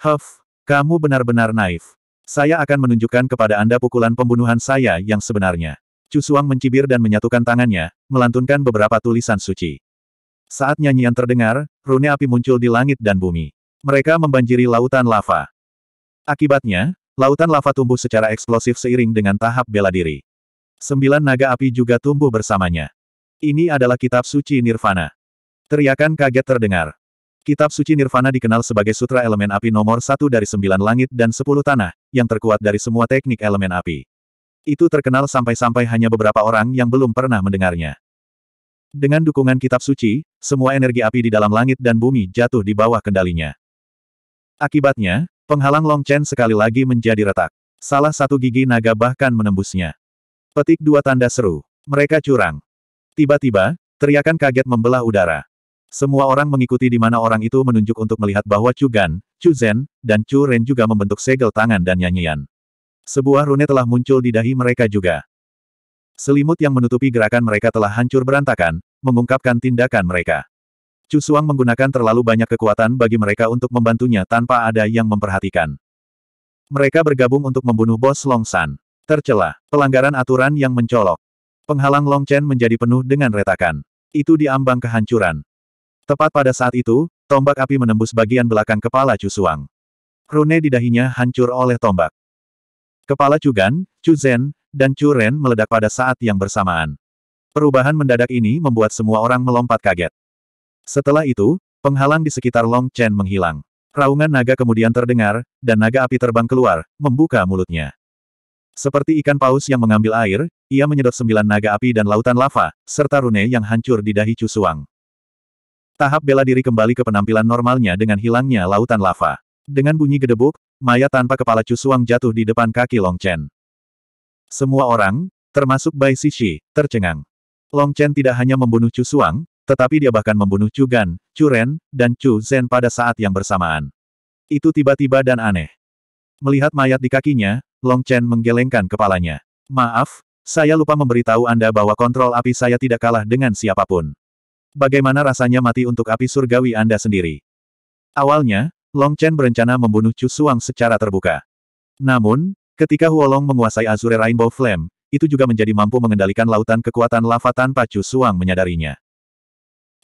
Huff, kamu benar-benar naif. Saya akan menunjukkan kepada Anda pukulan pembunuhan saya yang sebenarnya. Cusuang mencibir dan menyatukan tangannya, melantunkan beberapa tulisan suci. Saat nyanyian terdengar, rune api muncul di langit dan bumi. Mereka membanjiri lautan lava. Akibatnya, lautan lava tumbuh secara eksplosif seiring dengan tahap bela diri. Sembilan naga api juga tumbuh bersamanya. Ini adalah kitab suci Nirvana. Teriakan kaget terdengar. Kitab suci Nirvana dikenal sebagai sutra elemen api nomor satu dari sembilan langit dan sepuluh tanah, yang terkuat dari semua teknik elemen api. Itu terkenal sampai-sampai hanya beberapa orang yang belum pernah mendengarnya. Dengan dukungan kitab suci, semua energi api di dalam langit dan bumi jatuh di bawah kendalinya. Akibatnya, penghalang Long Chen sekali lagi menjadi retak. Salah satu gigi naga bahkan menembusnya. Petik dua tanda seru. Mereka curang. Tiba-tiba, teriakan kaget membelah udara. Semua orang mengikuti di mana orang itu menunjuk untuk melihat bahwa Chu Gan, Chu Zhen, dan Chu Ren juga membentuk segel tangan dan nyanyian. Sebuah rune telah muncul di dahi mereka juga. Selimut yang menutupi gerakan mereka telah hancur berantakan, mengungkapkan tindakan mereka. Chu Suang menggunakan terlalu banyak kekuatan bagi mereka untuk membantunya tanpa ada yang memperhatikan. Mereka bergabung untuk membunuh bos Long San. Tercela, pelanggaran aturan yang mencolok. Penghalang Long Chen menjadi penuh dengan retakan. Itu diambang kehancuran. Tepat pada saat itu, tombak api menembus bagian belakang kepala Chu Suang. Rune di dahinya hancur oleh tombak. Kepala Chu Gan, Chu Zhen, dan Chu Ren meledak pada saat yang bersamaan. Perubahan mendadak ini membuat semua orang melompat kaget. Setelah itu, penghalang di sekitar Long Chen menghilang. Raungan naga kemudian terdengar, dan naga api terbang keluar, membuka mulutnya. Seperti ikan paus yang mengambil air, ia menyedot sembilan naga api dan lautan lava, serta rune yang hancur di dahi Cusuang. Tahap bela diri kembali ke penampilan normalnya dengan hilangnya lautan lava. Dengan bunyi gedebuk, mayat tanpa kepala Cusuang jatuh di depan kaki Long Chen. Semua orang, termasuk Bai Sishi, tercengang. Long Chen tidak hanya membunuh Suang, tetapi dia bahkan membunuh Chu Gan, Chu Ren, dan Chu Zhen pada saat yang bersamaan. Itu tiba-tiba dan aneh. Melihat mayat di kakinya, Long Chen menggelengkan kepalanya. Maaf, saya lupa memberitahu Anda bahwa kontrol api saya tidak kalah dengan siapapun. Bagaimana rasanya mati untuk api surgawi Anda sendiri? Awalnya, Long Chen berencana membunuh Chu Suang secara terbuka. Namun, ketika Huolong menguasai Azure Rainbow Flame, itu juga menjadi mampu mengendalikan lautan kekuatan lava tanpa Chu Suang menyadarinya.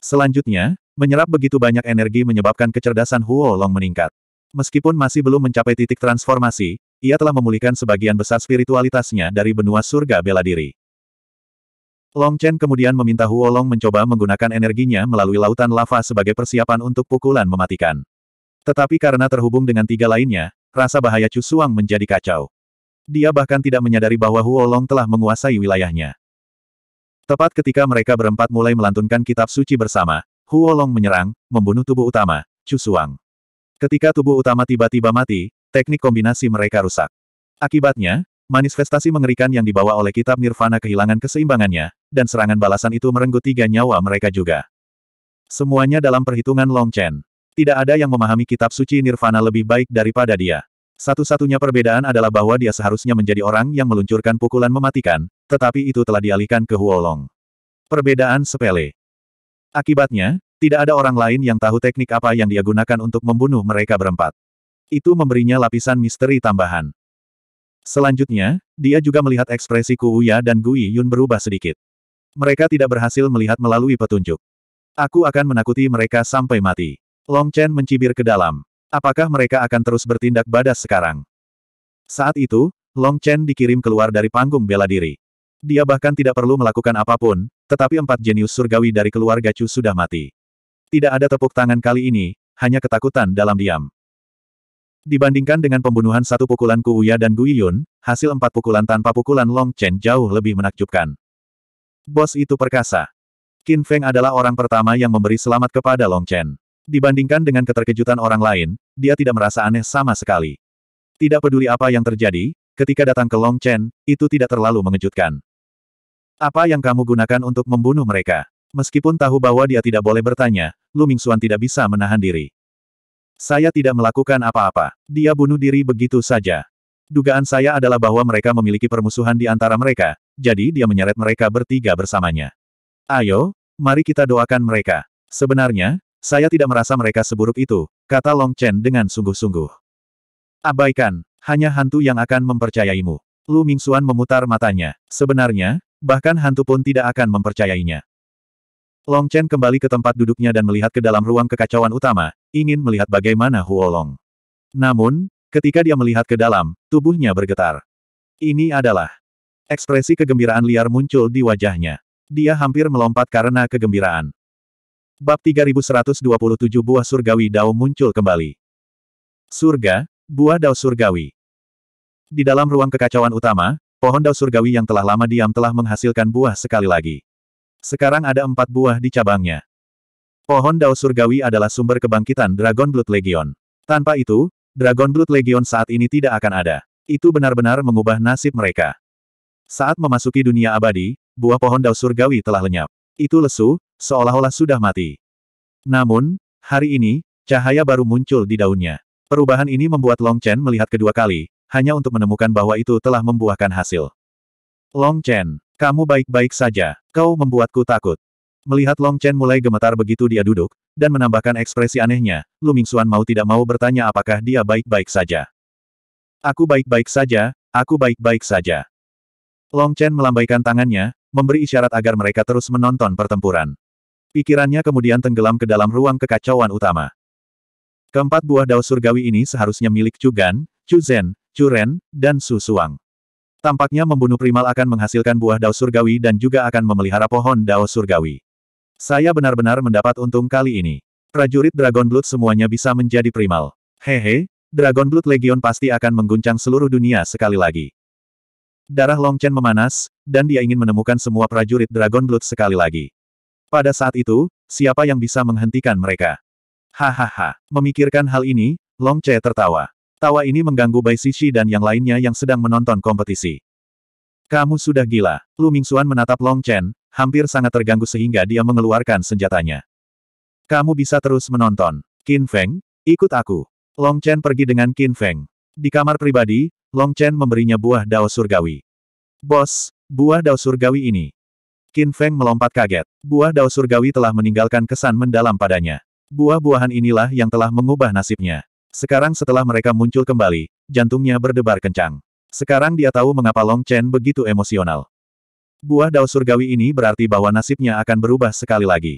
Selanjutnya, menyerap begitu banyak energi menyebabkan kecerdasan Huolong meningkat. Meskipun masih belum mencapai titik transformasi, ia telah memulihkan sebagian besar spiritualitasnya dari benua surga bela diri. Long Chen kemudian meminta Huo Long mencoba menggunakan energinya melalui lautan lava sebagai persiapan untuk pukulan mematikan. Tetapi karena terhubung dengan tiga lainnya, rasa bahaya Chu Suang menjadi kacau. Dia bahkan tidak menyadari bahwa Huo Long telah menguasai wilayahnya. Tepat ketika mereka berempat mulai melantunkan kitab suci bersama, Huo Long menyerang, membunuh tubuh utama, Chu Suang. Ketika tubuh utama tiba-tiba mati, teknik kombinasi mereka rusak. Akibatnya, manifestasi mengerikan yang dibawa oleh kitab Nirvana kehilangan keseimbangannya, dan serangan balasan itu merenggut tiga nyawa mereka juga. Semuanya dalam perhitungan Long Chen. Tidak ada yang memahami kitab suci Nirvana lebih baik daripada dia. Satu-satunya perbedaan adalah bahwa dia seharusnya menjadi orang yang meluncurkan pukulan mematikan, tetapi itu telah dialihkan ke Huolong. Perbedaan sepele. Akibatnya, tidak ada orang lain yang tahu teknik apa yang dia gunakan untuk membunuh mereka berempat itu memberinya lapisan misteri tambahan. Selanjutnya, dia juga melihat ekspresi Kuuya dan Gui Yun berubah sedikit. Mereka tidak berhasil melihat melalui petunjuk. Aku akan menakuti mereka sampai mati. Long Chen mencibir ke dalam. Apakah mereka akan terus bertindak badas sekarang? Saat itu, Long Chen dikirim keluar dari panggung bela diri. Dia bahkan tidak perlu melakukan apapun, tetapi empat jenius surgawi dari keluarga Chu sudah mati. Tidak ada tepuk tangan kali ini, hanya ketakutan dalam diam. Dibandingkan dengan pembunuhan satu pukulan Kuuya dan Gui Yun, hasil empat pukulan tanpa pukulan Long Chen jauh lebih menakjubkan. Bos itu perkasa. Qin Feng adalah orang pertama yang memberi selamat kepada Long Chen. Dibandingkan dengan keterkejutan orang lain, dia tidak merasa aneh sama sekali. Tidak peduli apa yang terjadi, ketika datang ke Long Chen, itu tidak terlalu mengejutkan. Apa yang kamu gunakan untuk membunuh mereka? Meskipun tahu bahwa dia tidak boleh bertanya, Lu Mingxuan tidak bisa menahan diri. Saya tidak melakukan apa-apa. Dia bunuh diri begitu saja. Dugaan saya adalah bahwa mereka memiliki permusuhan di antara mereka, jadi dia menyeret mereka bertiga bersamanya. Ayo, mari kita doakan mereka. Sebenarnya, saya tidak merasa mereka seburuk itu, kata Long Chen dengan sungguh-sungguh. Abaikan, hanya hantu yang akan mempercayaimu. Lu Mingxuan memutar matanya. Sebenarnya, bahkan hantu pun tidak akan mempercayainya. Long Chen kembali ke tempat duduknya dan melihat ke dalam ruang kekacauan utama, ingin melihat bagaimana Huolong. Namun, ketika dia melihat ke dalam, tubuhnya bergetar. Ini adalah ekspresi kegembiraan liar muncul di wajahnya. Dia hampir melompat karena kegembiraan. Bab 3127 Buah Surgawi Dao muncul kembali. Surga, Buah Dao Surgawi. Di dalam ruang kekacauan utama, pohon Dao Surgawi yang telah lama diam telah menghasilkan buah sekali lagi. Sekarang ada empat buah di cabangnya. Pohon Dao Surgawi adalah sumber kebangkitan Dragon Blood Legion. Tanpa itu, Dragon Blood Legion saat ini tidak akan ada. Itu benar-benar mengubah nasib mereka. Saat memasuki dunia abadi, buah pohon Dao Surgawi telah lenyap. Itu lesu, seolah-olah sudah mati. Namun, hari ini, cahaya baru muncul di daunnya. Perubahan ini membuat Long Chen melihat kedua kali, hanya untuk menemukan bahwa itu telah membuahkan hasil. Long Chen, kamu baik-baik saja, kau membuatku takut. Melihat Long Chen mulai gemetar begitu dia duduk, dan menambahkan ekspresi anehnya, Lu Mingxuan mau tidak mau bertanya apakah dia baik-baik saja. Aku baik-baik saja, aku baik-baik saja. Long Chen melambaikan tangannya, memberi isyarat agar mereka terus menonton pertempuran. Pikirannya kemudian tenggelam ke dalam ruang kekacauan utama. Keempat buah dao surgawi ini seharusnya milik Chu Chu Gan, Zhen, Chu Ren, dan Su Suang. Tampaknya membunuh primal akan menghasilkan buah dao surgawi dan juga akan memelihara pohon dao surgawi. Saya benar-benar mendapat untung kali ini. Prajurit Dragon Blood semuanya bisa menjadi primal. Hehe, Dragon Blood Legion pasti akan mengguncang seluruh dunia sekali lagi. Darah Long Chen memanas, dan dia ingin menemukan semua prajurit Dragon Blood sekali lagi. Pada saat itu, siapa yang bisa menghentikan mereka? Hahaha, memikirkan hal ini, Long Chen tertawa. Tawa ini mengganggu Bai Shishi dan yang lainnya yang sedang menonton kompetisi. Kamu sudah gila. Lu Mingxuan menatap Long Chen, hampir sangat terganggu sehingga dia mengeluarkan senjatanya. Kamu bisa terus menonton. Qin Feng, ikut aku. Long Chen pergi dengan Qin Feng. Di kamar pribadi, Long Chen memberinya buah dao surgawi. Bos, buah dao surgawi ini. Qin Feng melompat kaget. Buah dao surgawi telah meninggalkan kesan mendalam padanya. Buah-buahan inilah yang telah mengubah nasibnya. Sekarang setelah mereka muncul kembali, jantungnya berdebar kencang. Sekarang dia tahu mengapa Long Chen begitu emosional. Buah dao surgawi ini berarti bahwa nasibnya akan berubah sekali lagi.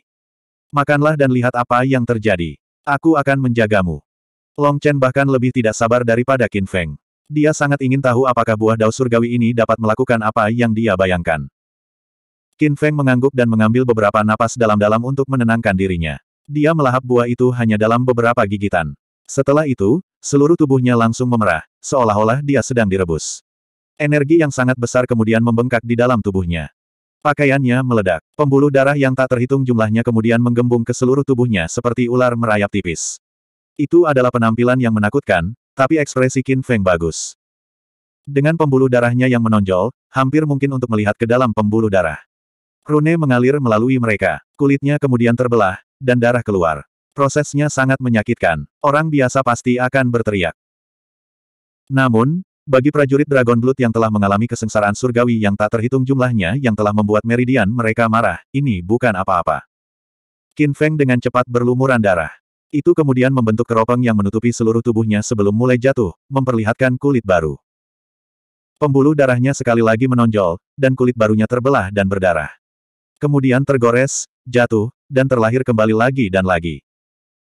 Makanlah dan lihat apa yang terjadi. Aku akan menjagamu. Long Chen bahkan lebih tidak sabar daripada Qin Feng. Dia sangat ingin tahu apakah buah dao surgawi ini dapat melakukan apa yang dia bayangkan. Qin Feng mengangguk dan mengambil beberapa napas dalam-dalam untuk menenangkan dirinya. Dia melahap buah itu hanya dalam beberapa gigitan. Setelah itu, seluruh tubuhnya langsung memerah, seolah-olah dia sedang direbus. Energi yang sangat besar kemudian membengkak di dalam tubuhnya. Pakaiannya meledak. Pembuluh darah yang tak terhitung jumlahnya kemudian menggembung ke seluruh tubuhnya seperti ular merayap tipis. Itu adalah penampilan yang menakutkan, tapi ekspresi Qin Feng bagus. Dengan pembuluh darahnya yang menonjol, hampir mungkin untuk melihat ke dalam pembuluh darah. Rune mengalir melalui mereka, kulitnya kemudian terbelah, dan darah keluar. Prosesnya sangat menyakitkan, orang biasa pasti akan berteriak. Namun, bagi prajurit Dragon Blood yang telah mengalami kesengsaraan surgawi yang tak terhitung jumlahnya yang telah membuat Meridian mereka marah, ini bukan apa-apa. Qin Feng dengan cepat berlumuran darah. Itu kemudian membentuk keropeng yang menutupi seluruh tubuhnya sebelum mulai jatuh, memperlihatkan kulit baru. Pembuluh darahnya sekali lagi menonjol, dan kulit barunya terbelah dan berdarah. Kemudian tergores, jatuh, dan terlahir kembali lagi dan lagi.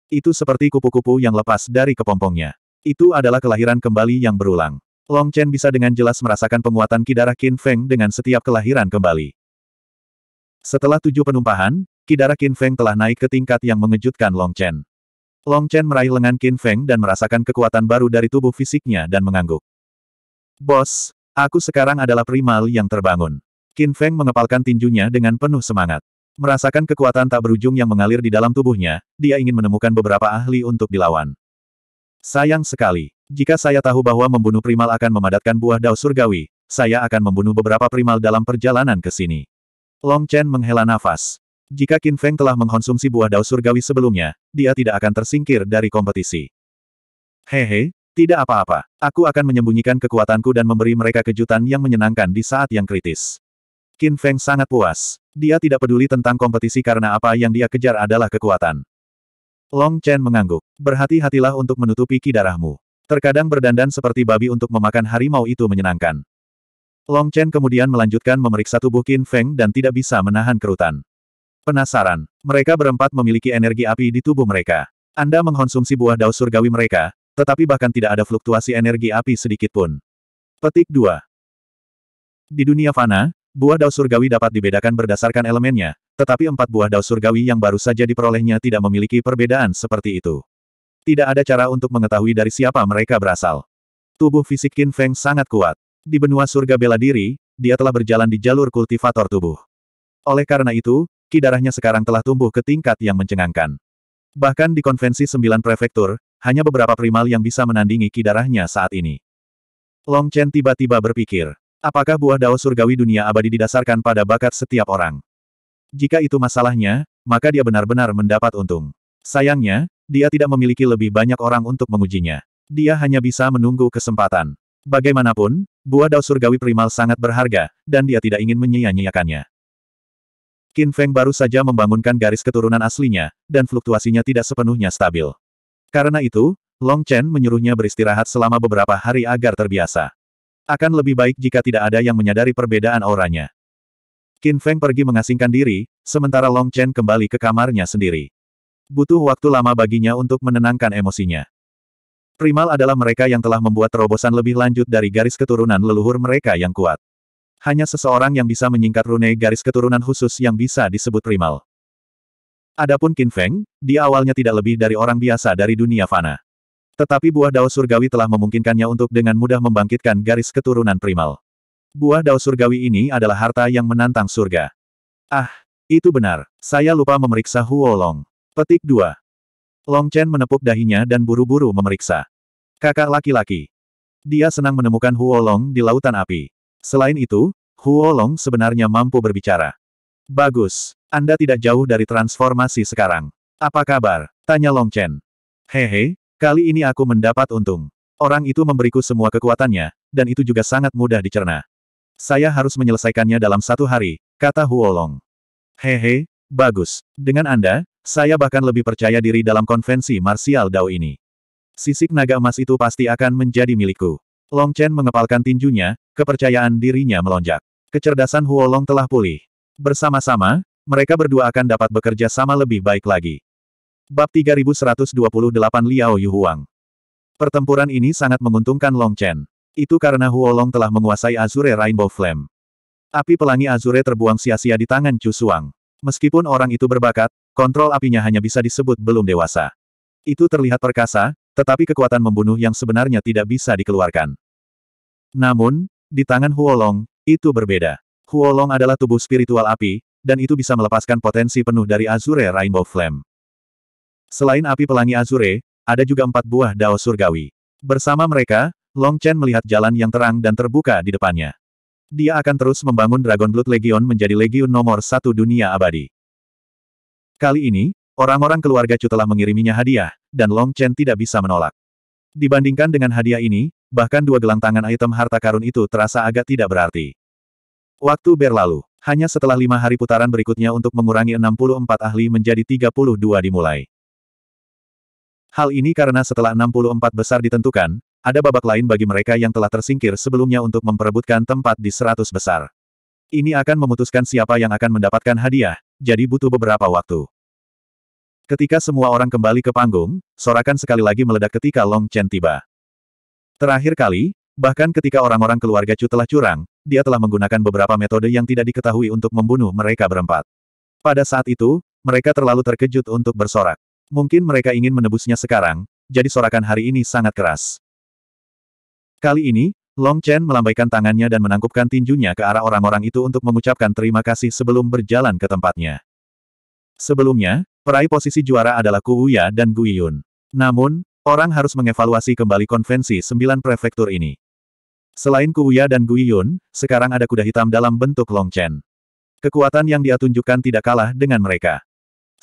Itu seperti kupu-kupu yang lepas dari kepompongnya. Itu adalah kelahiran kembali yang berulang. Long Chen bisa dengan jelas merasakan penguatan Kidara Qin Feng dengan setiap kelahiran kembali. Setelah tujuh penumpahan, Kidara Qin Feng telah naik ke tingkat yang mengejutkan Long Chen. Long Chen meraih lengan Qin Feng dan merasakan kekuatan baru dari tubuh fisiknya dan mengangguk. Bos, aku sekarang adalah primal yang terbangun. Qin Feng mengepalkan tinjunya dengan penuh semangat. Merasakan kekuatan tak berujung yang mengalir di dalam tubuhnya, dia ingin menemukan beberapa ahli untuk dilawan. Sayang sekali. Jika saya tahu bahwa membunuh primal akan memadatkan buah dao surgawi, saya akan membunuh beberapa primal dalam perjalanan ke sini. Long Chen menghela nafas. Jika Qin Feng telah mengkonsumsi buah dao surgawi sebelumnya, dia tidak akan tersingkir dari kompetisi. Hehe, tidak apa-apa. Aku akan menyembunyikan kekuatanku dan memberi mereka kejutan yang menyenangkan di saat yang kritis. Qin Feng sangat puas. Dia tidak peduli tentang kompetisi karena apa yang dia kejar adalah kekuatan. Long Chen mengangguk. Berhati-hatilah untuk menutupi kidarahmu. Terkadang berdandan seperti babi untuk memakan harimau itu menyenangkan. Long Chen kemudian melanjutkan memeriksa tubuh Qin Feng dan tidak bisa menahan kerutan. Penasaran, mereka berempat memiliki energi api di tubuh mereka. Anda mengkonsumsi buah daun surgawi mereka, tetapi bahkan tidak ada fluktuasi energi api sedikitpun. Petik 2. Di dunia fana, Buah dao surgawi dapat dibedakan berdasarkan elemennya, tetapi empat buah dao surgawi yang baru saja diperolehnya tidak memiliki perbedaan seperti itu. Tidak ada cara untuk mengetahui dari siapa mereka berasal. Tubuh fisik Qin Feng sangat kuat. Di benua surga bela diri, dia telah berjalan di jalur kultivator tubuh. Oleh karena itu, ki darahnya sekarang telah tumbuh ke tingkat yang mencengangkan. Bahkan di konvensi sembilan prefektur, hanya beberapa primal yang bisa menandingi ki darahnya saat ini. Long Chen tiba-tiba berpikir, Apakah buah dao surgawi dunia abadi didasarkan pada bakat setiap orang? Jika itu masalahnya, maka dia benar-benar mendapat untung. Sayangnya, dia tidak memiliki lebih banyak orang untuk mengujinya. Dia hanya bisa menunggu kesempatan. Bagaimanapun, buah dao surgawi primal sangat berharga, dan dia tidak ingin menyia-nyiakannya. Qin Feng baru saja membangunkan garis keturunan aslinya, dan fluktuasinya tidak sepenuhnya stabil. Karena itu, Long Chen menyuruhnya beristirahat selama beberapa hari agar terbiasa. Akan lebih baik jika tidak ada yang menyadari perbedaan auranya. Qin Feng pergi mengasingkan diri, sementara Long Chen kembali ke kamarnya sendiri. Butuh waktu lama baginya untuk menenangkan emosinya. Primal adalah mereka yang telah membuat terobosan lebih lanjut dari garis keturunan leluhur mereka yang kuat. Hanya seseorang yang bisa menyingkat rune garis keturunan khusus yang bisa disebut primal. Adapun Qin Feng, dia awalnya tidak lebih dari orang biasa dari dunia fana. Tetapi buah dao surgawi telah memungkinkannya untuk dengan mudah membangkitkan garis keturunan primal. Buah dao surgawi ini adalah harta yang menantang surga. Ah, itu benar. Saya lupa memeriksa Huolong. Petik 2. Long Chen menepuk dahinya dan buru-buru memeriksa. Kakak laki-laki. Dia senang menemukan Huolong di lautan api. Selain itu, Huolong sebenarnya mampu berbicara. Bagus. Anda tidak jauh dari transformasi sekarang. Apa kabar? Tanya Long Chen. Hehe, Kali ini aku mendapat untung. Orang itu memberiku semua kekuatannya, dan itu juga sangat mudah dicerna. Saya harus menyelesaikannya dalam satu hari, kata Huolong. Hehe, bagus. Dengan Anda, saya bahkan lebih percaya diri dalam konvensi marsial Dao ini. Sisik naga emas itu pasti akan menjadi milikku. Long Chen mengepalkan tinjunya, kepercayaan dirinya melonjak. Kecerdasan Huolong telah pulih. Bersama-sama, mereka berdua akan dapat bekerja sama lebih baik lagi. Bab 3128 Liao Yuhuang Pertempuran ini sangat menguntungkan Long Chen. Itu karena Huolong telah menguasai Azure Rainbow Flame. Api pelangi Azure terbuang sia-sia di tangan Chu Suang. Meskipun orang itu berbakat, kontrol apinya hanya bisa disebut belum dewasa. Itu terlihat perkasa, tetapi kekuatan membunuh yang sebenarnya tidak bisa dikeluarkan. Namun, di tangan Huolong, itu berbeda. Huolong adalah tubuh spiritual api, dan itu bisa melepaskan potensi penuh dari Azure Rainbow Flame. Selain api pelangi Azure, ada juga empat buah dao surgawi. Bersama mereka, Long Chen melihat jalan yang terang dan terbuka di depannya. Dia akan terus membangun Dragon Blood Legion menjadi legion nomor satu dunia abadi. Kali ini, orang-orang keluarga Chu telah mengiriminya hadiah, dan Long Chen tidak bisa menolak. Dibandingkan dengan hadiah ini, bahkan dua gelang tangan item harta karun itu terasa agak tidak berarti. Waktu berlalu, hanya setelah lima hari putaran berikutnya untuk mengurangi 64 ahli menjadi 32 dimulai. Hal ini karena setelah 64 besar ditentukan, ada babak lain bagi mereka yang telah tersingkir sebelumnya untuk memperebutkan tempat di 100 besar. Ini akan memutuskan siapa yang akan mendapatkan hadiah, jadi butuh beberapa waktu. Ketika semua orang kembali ke panggung, sorakan sekali lagi meledak ketika Long Chen tiba. Terakhir kali, bahkan ketika orang-orang keluarga Chu telah curang, dia telah menggunakan beberapa metode yang tidak diketahui untuk membunuh mereka berempat. Pada saat itu, mereka terlalu terkejut untuk bersorak. Mungkin mereka ingin menebusnya sekarang, jadi sorakan hari ini sangat keras. Kali ini, Long Chen melambaikan tangannya dan menangkupkan tinjunya ke arah orang-orang itu untuk mengucapkan terima kasih sebelum berjalan ke tempatnya. Sebelumnya, peraih posisi juara adalah Kuuya dan Guiyun. Namun, orang harus mengevaluasi kembali konvensi sembilan prefektur ini. Selain Kuuya dan Guiyun, sekarang ada kuda hitam dalam bentuk Long Chen. Kekuatan yang dia tunjukkan tidak kalah dengan mereka.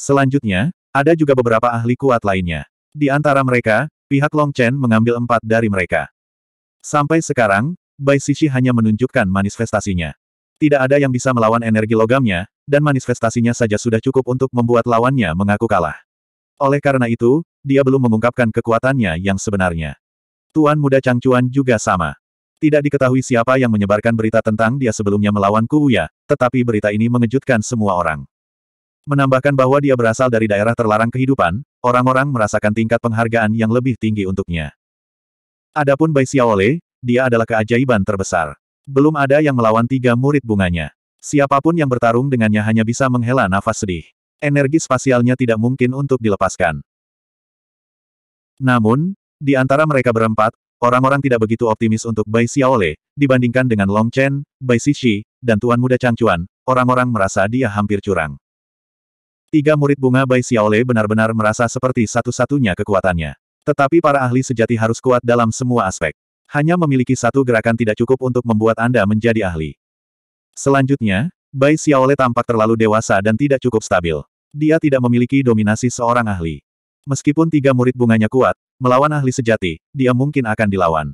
Selanjutnya, ada juga beberapa ahli kuat lainnya. Di antara mereka, pihak Long Chen mengambil empat dari mereka. Sampai sekarang, Bai Sisi hanya menunjukkan manifestasinya. Tidak ada yang bisa melawan energi logamnya, dan manifestasinya saja sudah cukup untuk membuat lawannya mengaku kalah. Oleh karena itu, dia belum mengungkapkan kekuatannya yang sebenarnya. Tuan muda Changchuan juga sama. Tidak diketahui siapa yang menyebarkan berita tentang dia sebelumnya melawan Kuya, tetapi berita ini mengejutkan semua orang menambahkan bahwa dia berasal dari daerah terlarang kehidupan, orang-orang merasakan tingkat penghargaan yang lebih tinggi untuknya. Adapun Bai Xiaole, dia adalah keajaiban terbesar. Belum ada yang melawan tiga murid bunganya. Siapapun yang bertarung dengannya hanya bisa menghela nafas sedih. Energi spasialnya tidak mungkin untuk dilepaskan. Namun, di antara mereka berempat, orang-orang tidak begitu optimis untuk Bai Xiaole, dibandingkan dengan Long Chen, Bai Xixi, dan Tuan Muda Changchuan, orang-orang merasa dia hampir curang. Tiga murid bunga Bai Xiaole benar-benar merasa seperti satu-satunya kekuatannya. Tetapi para ahli sejati harus kuat dalam semua aspek. Hanya memiliki satu gerakan tidak cukup untuk membuat Anda menjadi ahli. Selanjutnya, Bai Xiaole tampak terlalu dewasa dan tidak cukup stabil. Dia tidak memiliki dominasi seorang ahli. Meskipun tiga murid bunganya kuat, melawan ahli sejati, dia mungkin akan dilawan.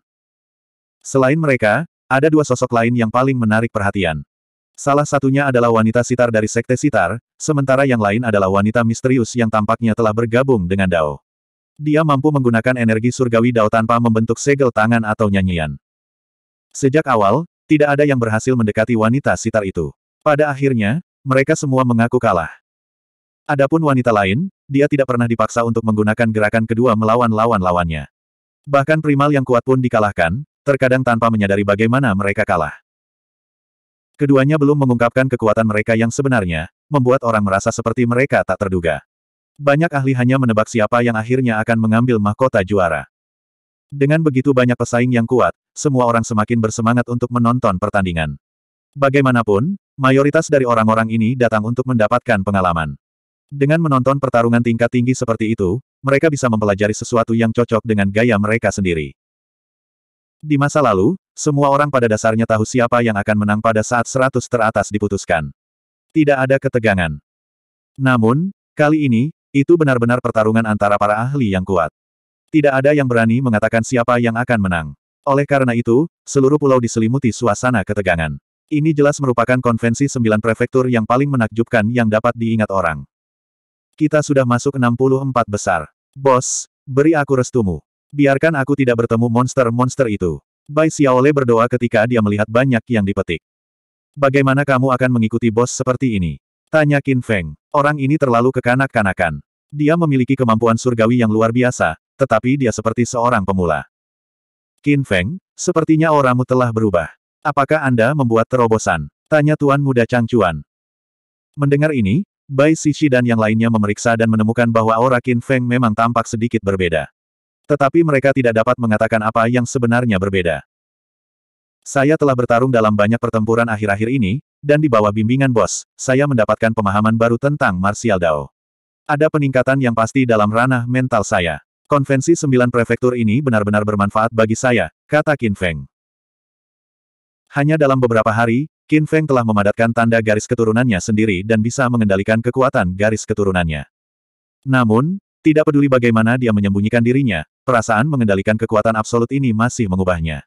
Selain mereka, ada dua sosok lain yang paling menarik perhatian. Salah satunya adalah wanita sitar dari Sekte Sitar, sementara yang lain adalah wanita misterius yang tampaknya telah bergabung dengan Dao. Dia mampu menggunakan energi surgawi Dao tanpa membentuk segel tangan atau nyanyian. Sejak awal, tidak ada yang berhasil mendekati wanita sitar itu. Pada akhirnya, mereka semua mengaku kalah. Adapun wanita lain, dia tidak pernah dipaksa untuk menggunakan gerakan kedua melawan lawan-lawannya. Bahkan primal yang kuat pun dikalahkan, terkadang tanpa menyadari bagaimana mereka kalah. Keduanya belum mengungkapkan kekuatan mereka yang sebenarnya, membuat orang merasa seperti mereka tak terduga. Banyak ahli hanya menebak siapa yang akhirnya akan mengambil mahkota juara. Dengan begitu banyak pesaing yang kuat, semua orang semakin bersemangat untuk menonton pertandingan. Bagaimanapun, mayoritas dari orang-orang ini datang untuk mendapatkan pengalaman. Dengan menonton pertarungan tingkat tinggi seperti itu, mereka bisa mempelajari sesuatu yang cocok dengan gaya mereka sendiri. Di masa lalu, semua orang pada dasarnya tahu siapa yang akan menang pada saat 100 teratas diputuskan. Tidak ada ketegangan. Namun, kali ini, itu benar-benar pertarungan antara para ahli yang kuat. Tidak ada yang berani mengatakan siapa yang akan menang. Oleh karena itu, seluruh pulau diselimuti suasana ketegangan. Ini jelas merupakan konvensi sembilan prefektur yang paling menakjubkan yang dapat diingat orang. Kita sudah masuk 64 besar. Bos, beri aku restumu. Biarkan aku tidak bertemu monster-monster itu. Bai Xiaole berdoa ketika dia melihat banyak yang dipetik. Bagaimana kamu akan mengikuti bos seperti ini? Tanya Qin Feng. Orang ini terlalu kekanak-kanakan. Dia memiliki kemampuan surgawi yang luar biasa, tetapi dia seperti seorang pemula. Qin Feng, sepertinya orangmu telah berubah. Apakah Anda membuat terobosan? Tanya Tuan Muda Changchuan. Mendengar ini, Bai Sishi dan yang lainnya memeriksa dan menemukan bahwa aura Qin Feng memang tampak sedikit berbeda. Tetapi mereka tidak dapat mengatakan apa yang sebenarnya berbeda. Saya telah bertarung dalam banyak pertempuran akhir-akhir ini, dan di bawah bimbingan bos, saya mendapatkan pemahaman baru tentang martial dao. Ada peningkatan yang pasti dalam ranah mental saya. Konvensi sembilan prefektur ini benar-benar bermanfaat bagi saya, kata Qin Feng. Hanya dalam beberapa hari, Qin Feng telah memadatkan tanda garis keturunannya sendiri dan bisa mengendalikan kekuatan garis keturunannya. Namun, tidak peduli bagaimana dia menyembunyikan dirinya, Perasaan mengendalikan kekuatan absolut ini masih mengubahnya.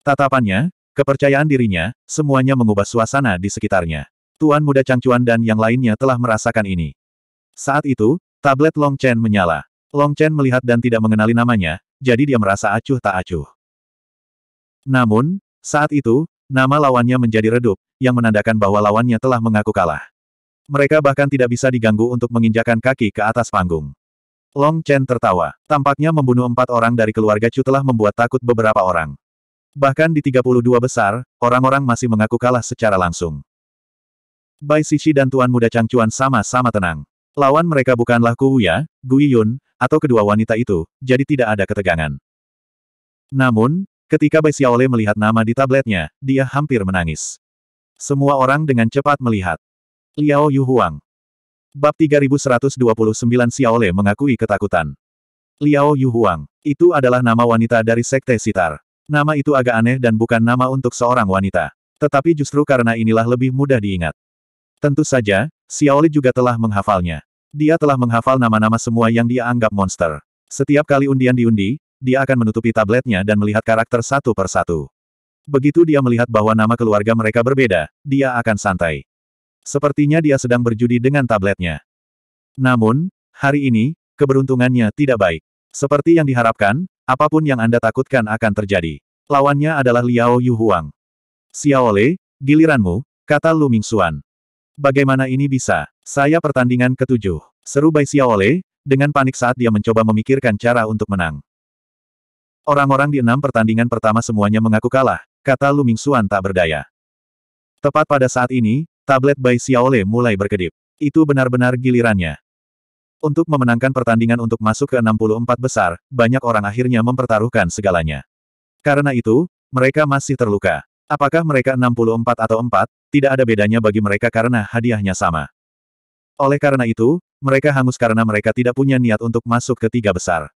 Tatapannya, kepercayaan dirinya, semuanya mengubah suasana di sekitarnya. Tuan muda Changchuan dan yang lainnya telah merasakan ini. Saat itu, tablet Long Chen menyala. Long Chen melihat dan tidak mengenali namanya, jadi dia merasa acuh tak acuh. Namun, saat itu, nama lawannya menjadi redup, yang menandakan bahwa lawannya telah mengaku kalah. Mereka bahkan tidak bisa diganggu untuk menginjakan kaki ke atas panggung. Long Chen tertawa. Tampaknya membunuh empat orang dari keluarga Chu telah membuat takut beberapa orang. Bahkan di 32 besar, orang-orang masih mengaku kalah secara langsung. Bai Sishi dan Tuan Muda Chuan sama-sama tenang. Lawan mereka bukanlah Wuya, Gui Yun, atau kedua wanita itu, jadi tidak ada ketegangan. Namun, ketika Bai Xiaole melihat nama di tabletnya, dia hampir menangis. Semua orang dengan cepat melihat. Liao Yuhuang, Bab 3129 Xiaole mengakui ketakutan. Liao Yuhuang. Itu adalah nama wanita dari Sekte Sitar. Nama itu agak aneh dan bukan nama untuk seorang wanita. Tetapi justru karena inilah lebih mudah diingat. Tentu saja, Xiaole juga telah menghafalnya. Dia telah menghafal nama-nama semua yang dia anggap monster. Setiap kali undian diundi, dia akan menutupi tabletnya dan melihat karakter satu per satu. Begitu dia melihat bahwa nama keluarga mereka berbeda, dia akan santai. Sepertinya dia sedang berjudi dengan tabletnya. Namun, hari ini, keberuntungannya tidak baik. Seperti yang diharapkan, apapun yang Anda takutkan akan terjadi. Lawannya adalah Liao Yu Huang. Xiaole, giliranmu, kata Lu Mingxuan. Bagaimana ini bisa? Saya pertandingan ketujuh. Seru Bai Xiaole, dengan panik saat dia mencoba memikirkan cara untuk menang. Orang-orang di enam pertandingan pertama semuanya mengaku kalah, kata Lu Mingxuan tak berdaya. Tepat pada saat ini, Tablet Bai Xiaole mulai berkedip. Itu benar-benar gilirannya. Untuk memenangkan pertandingan untuk masuk ke 64 besar, banyak orang akhirnya mempertaruhkan segalanya. Karena itu, mereka masih terluka. Apakah mereka 64 atau 4, tidak ada bedanya bagi mereka karena hadiahnya sama. Oleh karena itu, mereka hangus karena mereka tidak punya niat untuk masuk ke tiga besar.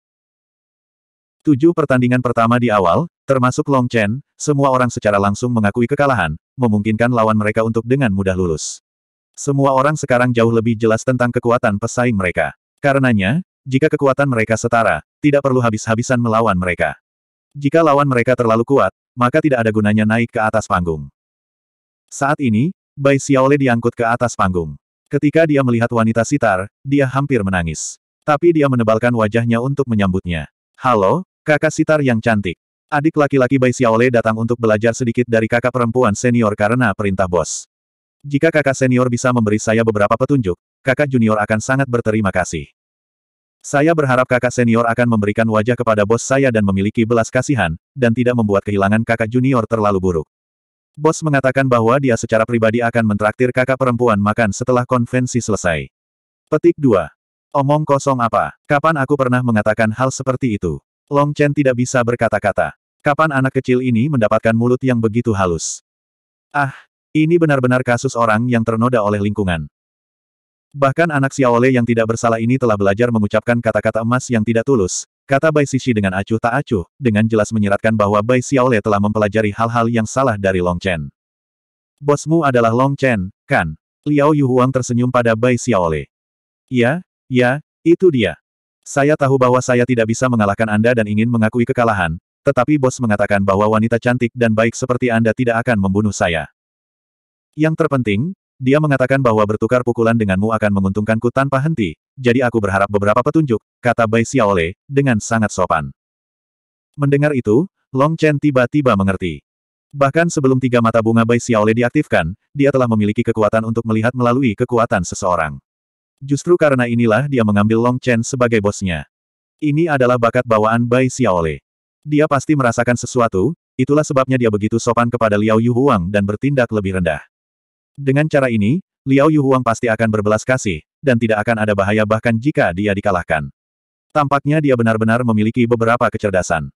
Tujuh pertandingan pertama di awal, termasuk Long Chen, semua orang secara langsung mengakui kekalahan, memungkinkan lawan mereka untuk dengan mudah lulus. Semua orang sekarang jauh lebih jelas tentang kekuatan pesaing mereka. Karenanya, jika kekuatan mereka setara, tidak perlu habis-habisan melawan mereka. Jika lawan mereka terlalu kuat, maka tidak ada gunanya naik ke atas panggung. Saat ini, Bai Xiaole diangkut ke atas panggung. Ketika dia melihat wanita sitar, dia hampir menangis. Tapi dia menebalkan wajahnya untuk menyambutnya. Halo, kakak sitar yang cantik. Adik laki-laki Bai Xiaole datang untuk belajar sedikit dari kakak perempuan senior karena perintah bos. Jika kakak senior bisa memberi saya beberapa petunjuk, kakak junior akan sangat berterima kasih. Saya berharap kakak senior akan memberikan wajah kepada bos saya dan memiliki belas kasihan, dan tidak membuat kehilangan kakak junior terlalu buruk. Bos mengatakan bahwa dia secara pribadi akan mentraktir kakak perempuan makan setelah konvensi selesai. Petik 2. Omong kosong apa? Kapan aku pernah mengatakan hal seperti itu? Long Chen tidak bisa berkata-kata. Kapan anak kecil ini mendapatkan mulut yang begitu halus? Ah, ini benar-benar kasus orang yang ternoda oleh lingkungan. Bahkan anak Xiaole yang tidak bersalah ini telah belajar mengucapkan kata-kata emas yang tidak tulus, kata Bai Sisi dengan acuh tak acuh, dengan jelas menyeratkan bahwa Bai Xiaole telah mempelajari hal-hal yang salah dari Long Chen. Bosmu adalah Long Chen, kan? Liao Yuhuang tersenyum pada Bai Xiaole. Ya, ya, itu dia. Saya tahu bahwa saya tidak bisa mengalahkan Anda dan ingin mengakui kekalahan, tetapi bos mengatakan bahwa wanita cantik dan baik seperti Anda tidak akan membunuh saya. Yang terpenting, dia mengatakan bahwa bertukar pukulan denganmu akan menguntungkanku tanpa henti, jadi aku berharap beberapa petunjuk, kata Bai Xiaole, dengan sangat sopan. Mendengar itu, Long Chen tiba-tiba mengerti. Bahkan sebelum tiga mata bunga Bai Xiaole diaktifkan, dia telah memiliki kekuatan untuk melihat melalui kekuatan seseorang. Justru karena inilah dia mengambil Long Chen sebagai bosnya. Ini adalah bakat bawaan Bai Xiaole. Dia pasti merasakan sesuatu, itulah sebabnya dia begitu sopan kepada Liao Huang dan bertindak lebih rendah. Dengan cara ini, Liao Huang pasti akan berbelas kasih, dan tidak akan ada bahaya bahkan jika dia dikalahkan. Tampaknya dia benar-benar memiliki beberapa kecerdasan.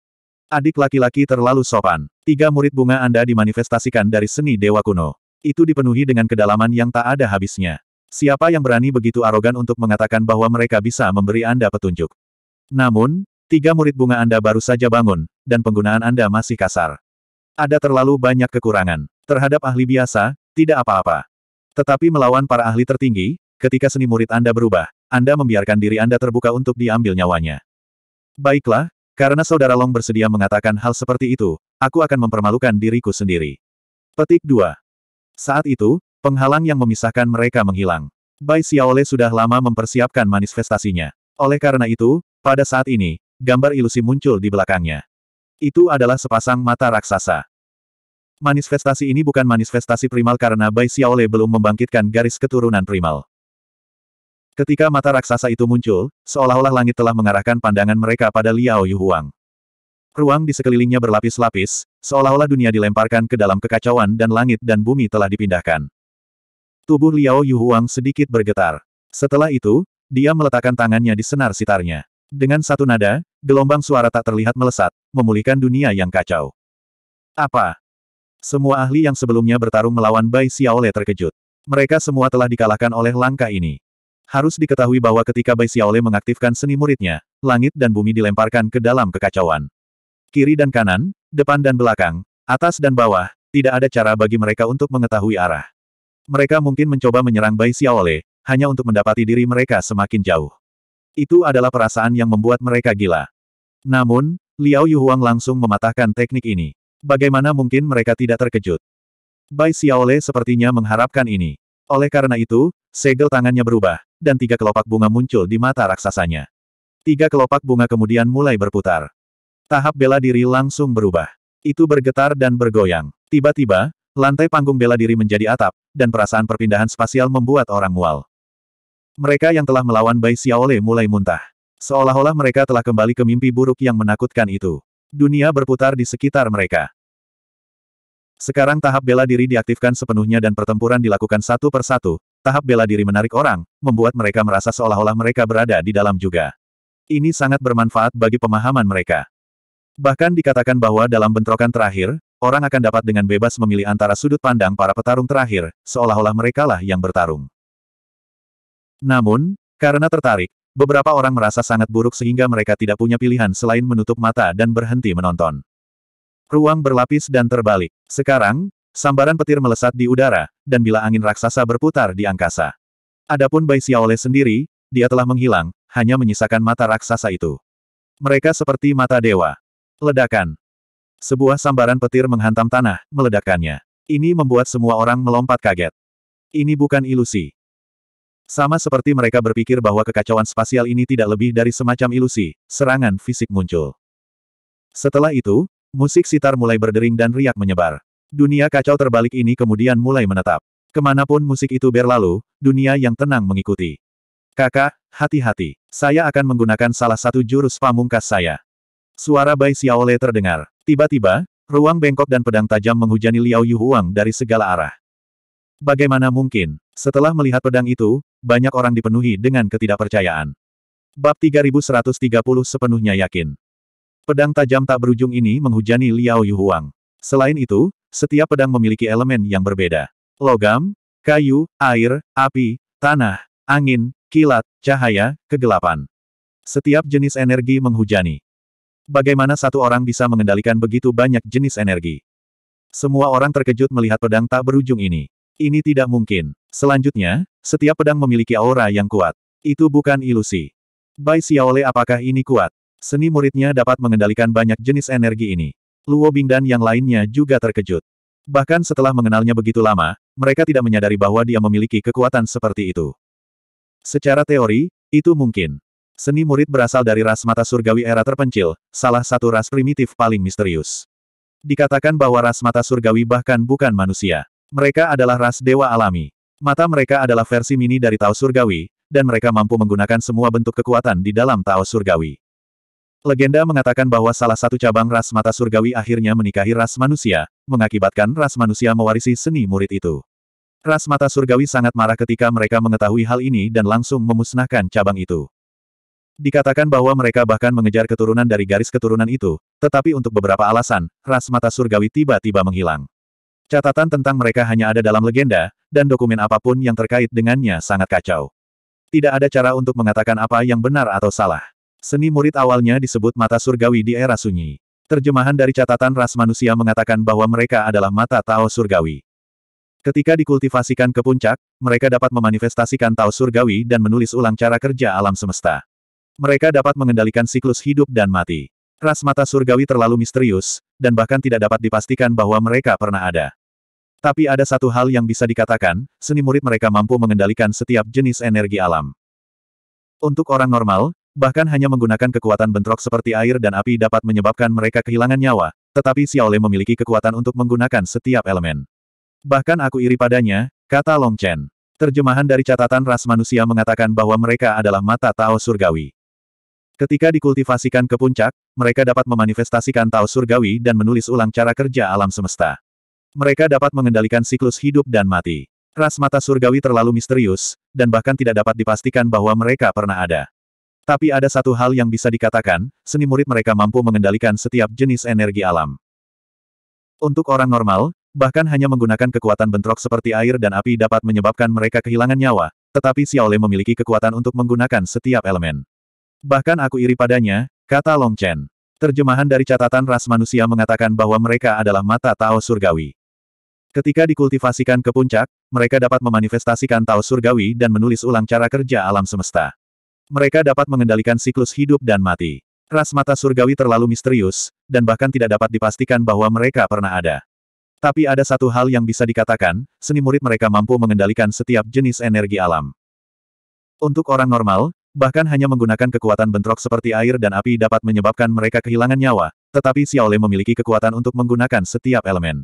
Adik laki-laki terlalu sopan. Tiga murid bunga Anda dimanifestasikan dari seni dewa kuno. Itu dipenuhi dengan kedalaman yang tak ada habisnya. Siapa yang berani begitu arogan untuk mengatakan bahwa mereka bisa memberi Anda petunjuk? Namun, tiga murid bunga Anda baru saja bangun, dan penggunaan Anda masih kasar. Ada terlalu banyak kekurangan. Terhadap ahli biasa, tidak apa-apa. Tetapi melawan para ahli tertinggi, ketika seni murid Anda berubah, Anda membiarkan diri Anda terbuka untuk diambil nyawanya. Baiklah, karena Saudara Long bersedia mengatakan hal seperti itu, aku akan mempermalukan diriku sendiri. Petik 2. Saat itu, Penghalang yang memisahkan mereka menghilang. Bai Xiaole sudah lama mempersiapkan manifestasinya. Oleh karena itu, pada saat ini, gambar ilusi muncul di belakangnya. Itu adalah sepasang mata raksasa. Manifestasi ini bukan manifestasi primal karena Bai Xiaole belum membangkitkan garis keturunan primal. Ketika mata raksasa itu muncul, seolah-olah langit telah mengarahkan pandangan mereka pada Liao Huang. Ruang di sekelilingnya berlapis-lapis, seolah-olah dunia dilemparkan ke dalam kekacauan dan langit dan bumi telah dipindahkan. Tubuh Liao Yuhuang sedikit bergetar. Setelah itu, dia meletakkan tangannya di senar sitarnya. Dengan satu nada, gelombang suara tak terlihat melesat, memulihkan dunia yang kacau. Apa? Semua ahli yang sebelumnya bertarung melawan Bai Xiaole terkejut. Mereka semua telah dikalahkan oleh langkah ini. Harus diketahui bahwa ketika Bai Xiaole mengaktifkan seni muridnya, langit dan bumi dilemparkan ke dalam kekacauan. Kiri dan kanan, depan dan belakang, atas dan bawah, tidak ada cara bagi mereka untuk mengetahui arah. Mereka mungkin mencoba menyerang Bai Xiaole, hanya untuk mendapati diri mereka semakin jauh. Itu adalah perasaan yang membuat mereka gila. Namun, Liao Yuhuang langsung mematahkan teknik ini. Bagaimana mungkin mereka tidak terkejut? Bai Xiaole sepertinya mengharapkan ini. Oleh karena itu, segel tangannya berubah, dan tiga kelopak bunga muncul di mata raksasanya. Tiga kelopak bunga kemudian mulai berputar. Tahap bela diri langsung berubah. Itu bergetar dan bergoyang. Tiba-tiba, Lantai panggung bela diri menjadi atap, dan perasaan perpindahan spasial membuat orang mual. Mereka yang telah melawan Bai Xiaole mulai muntah. Seolah-olah mereka telah kembali ke mimpi buruk yang menakutkan itu. Dunia berputar di sekitar mereka. Sekarang tahap bela diri diaktifkan sepenuhnya dan pertempuran dilakukan satu per satu. Tahap bela diri menarik orang, membuat mereka merasa seolah-olah mereka berada di dalam juga. Ini sangat bermanfaat bagi pemahaman mereka. Bahkan dikatakan bahwa dalam bentrokan terakhir, orang akan dapat dengan bebas memilih antara sudut pandang para petarung terakhir, seolah-olah merekalah yang bertarung. Namun, karena tertarik, beberapa orang merasa sangat buruk sehingga mereka tidak punya pilihan selain menutup mata dan berhenti menonton. Ruang berlapis dan terbalik. Sekarang, sambaran petir melesat di udara, dan bila angin raksasa berputar di angkasa. Adapun Bai Xiaole sendiri, dia telah menghilang, hanya menyisakan mata raksasa itu. Mereka seperti mata dewa. Ledakan. Sebuah sambaran petir menghantam tanah, meledakkannya. Ini membuat semua orang melompat kaget. Ini bukan ilusi. Sama seperti mereka berpikir bahwa kekacauan spasial ini tidak lebih dari semacam ilusi, serangan fisik muncul. Setelah itu, musik sitar mulai berdering dan riak menyebar. Dunia kacau terbalik ini kemudian mulai menetap. Kemanapun musik itu berlalu, dunia yang tenang mengikuti. Kakak, hati-hati. Saya akan menggunakan salah satu jurus pamungkas saya. Suara Bai Xiaole terdengar. Tiba-tiba, ruang bengkok dan pedang tajam menghujani Liao Yuhuang dari segala arah. Bagaimana mungkin, setelah melihat pedang itu, banyak orang dipenuhi dengan ketidakpercayaan. Bab 3130 sepenuhnya yakin. Pedang tajam tak berujung ini menghujani Liao Yuhuang. Selain itu, setiap pedang memiliki elemen yang berbeda. Logam, kayu, air, api, tanah, angin, kilat, cahaya, kegelapan. Setiap jenis energi menghujani. Bagaimana satu orang bisa mengendalikan begitu banyak jenis energi? Semua orang terkejut melihat pedang tak berujung ini. Ini tidak mungkin. Selanjutnya, setiap pedang memiliki aura yang kuat. Itu bukan ilusi. Bai Xiaole apakah ini kuat? Seni muridnya dapat mengendalikan banyak jenis energi ini. Luo Bing dan yang lainnya juga terkejut. Bahkan setelah mengenalnya begitu lama, mereka tidak menyadari bahwa dia memiliki kekuatan seperti itu. Secara teori, itu mungkin. Seni murid berasal dari ras mata surgawi era terpencil, salah satu ras primitif paling misterius. Dikatakan bahwa ras mata surgawi bahkan bukan manusia. Mereka adalah ras dewa alami. Mata mereka adalah versi mini dari Tao Surgawi, dan mereka mampu menggunakan semua bentuk kekuatan di dalam Tao Surgawi. Legenda mengatakan bahwa salah satu cabang ras mata surgawi akhirnya menikahi ras manusia, mengakibatkan ras manusia mewarisi seni murid itu. Ras mata surgawi sangat marah ketika mereka mengetahui hal ini dan langsung memusnahkan cabang itu. Dikatakan bahwa mereka bahkan mengejar keturunan dari garis keturunan itu, tetapi untuk beberapa alasan, ras mata surgawi tiba-tiba menghilang. Catatan tentang mereka hanya ada dalam legenda, dan dokumen apapun yang terkait dengannya sangat kacau. Tidak ada cara untuk mengatakan apa yang benar atau salah. Seni murid awalnya disebut mata surgawi di era sunyi. Terjemahan dari catatan ras manusia mengatakan bahwa mereka adalah mata Tao surgawi. Ketika dikultivasikan ke puncak, mereka dapat memanifestasikan Tao surgawi dan menulis ulang cara kerja alam semesta. Mereka dapat mengendalikan siklus hidup dan mati. Ras mata surgawi terlalu misterius, dan bahkan tidak dapat dipastikan bahwa mereka pernah ada. Tapi ada satu hal yang bisa dikatakan, seni murid mereka mampu mengendalikan setiap jenis energi alam. Untuk orang normal, bahkan hanya menggunakan kekuatan bentrok seperti air dan api dapat menyebabkan mereka kehilangan nyawa, tetapi Xiaole memiliki kekuatan untuk menggunakan setiap elemen. Bahkan aku iri padanya, kata Long Chen. Terjemahan dari catatan ras manusia mengatakan bahwa mereka adalah mata Tao Surgawi. Ketika dikultivasikan ke puncak, mereka dapat memanifestasikan Tao Surgawi dan menulis ulang cara kerja alam semesta. Mereka dapat mengendalikan siklus hidup dan mati. Ras mata surgawi terlalu misterius, dan bahkan tidak dapat dipastikan bahwa mereka pernah ada. Tapi ada satu hal yang bisa dikatakan, seni murid mereka mampu mengendalikan setiap jenis energi alam. Untuk orang normal, bahkan hanya menggunakan kekuatan bentrok seperti air dan api dapat menyebabkan mereka kehilangan nyawa, tetapi Xiaole memiliki kekuatan untuk menggunakan setiap elemen. Bahkan aku iri padanya, kata Long Chen. Terjemahan dari catatan ras manusia mengatakan bahwa mereka adalah mata Tao surgawi. Ketika dikultivasikan ke puncak, mereka dapat memanifestasikan Tao surgawi dan menulis ulang cara kerja alam semesta. Mereka dapat mengendalikan siklus hidup dan mati. Ras mata surgawi terlalu misterius, dan bahkan tidak dapat dipastikan bahwa mereka pernah ada. Tapi ada satu hal yang bisa dikatakan, seni murid mereka mampu mengendalikan setiap jenis energi alam. Untuk orang normal, Bahkan hanya menggunakan kekuatan bentrok seperti air dan api dapat menyebabkan mereka kehilangan nyawa, tetapi Xiaole memiliki kekuatan untuk menggunakan setiap elemen.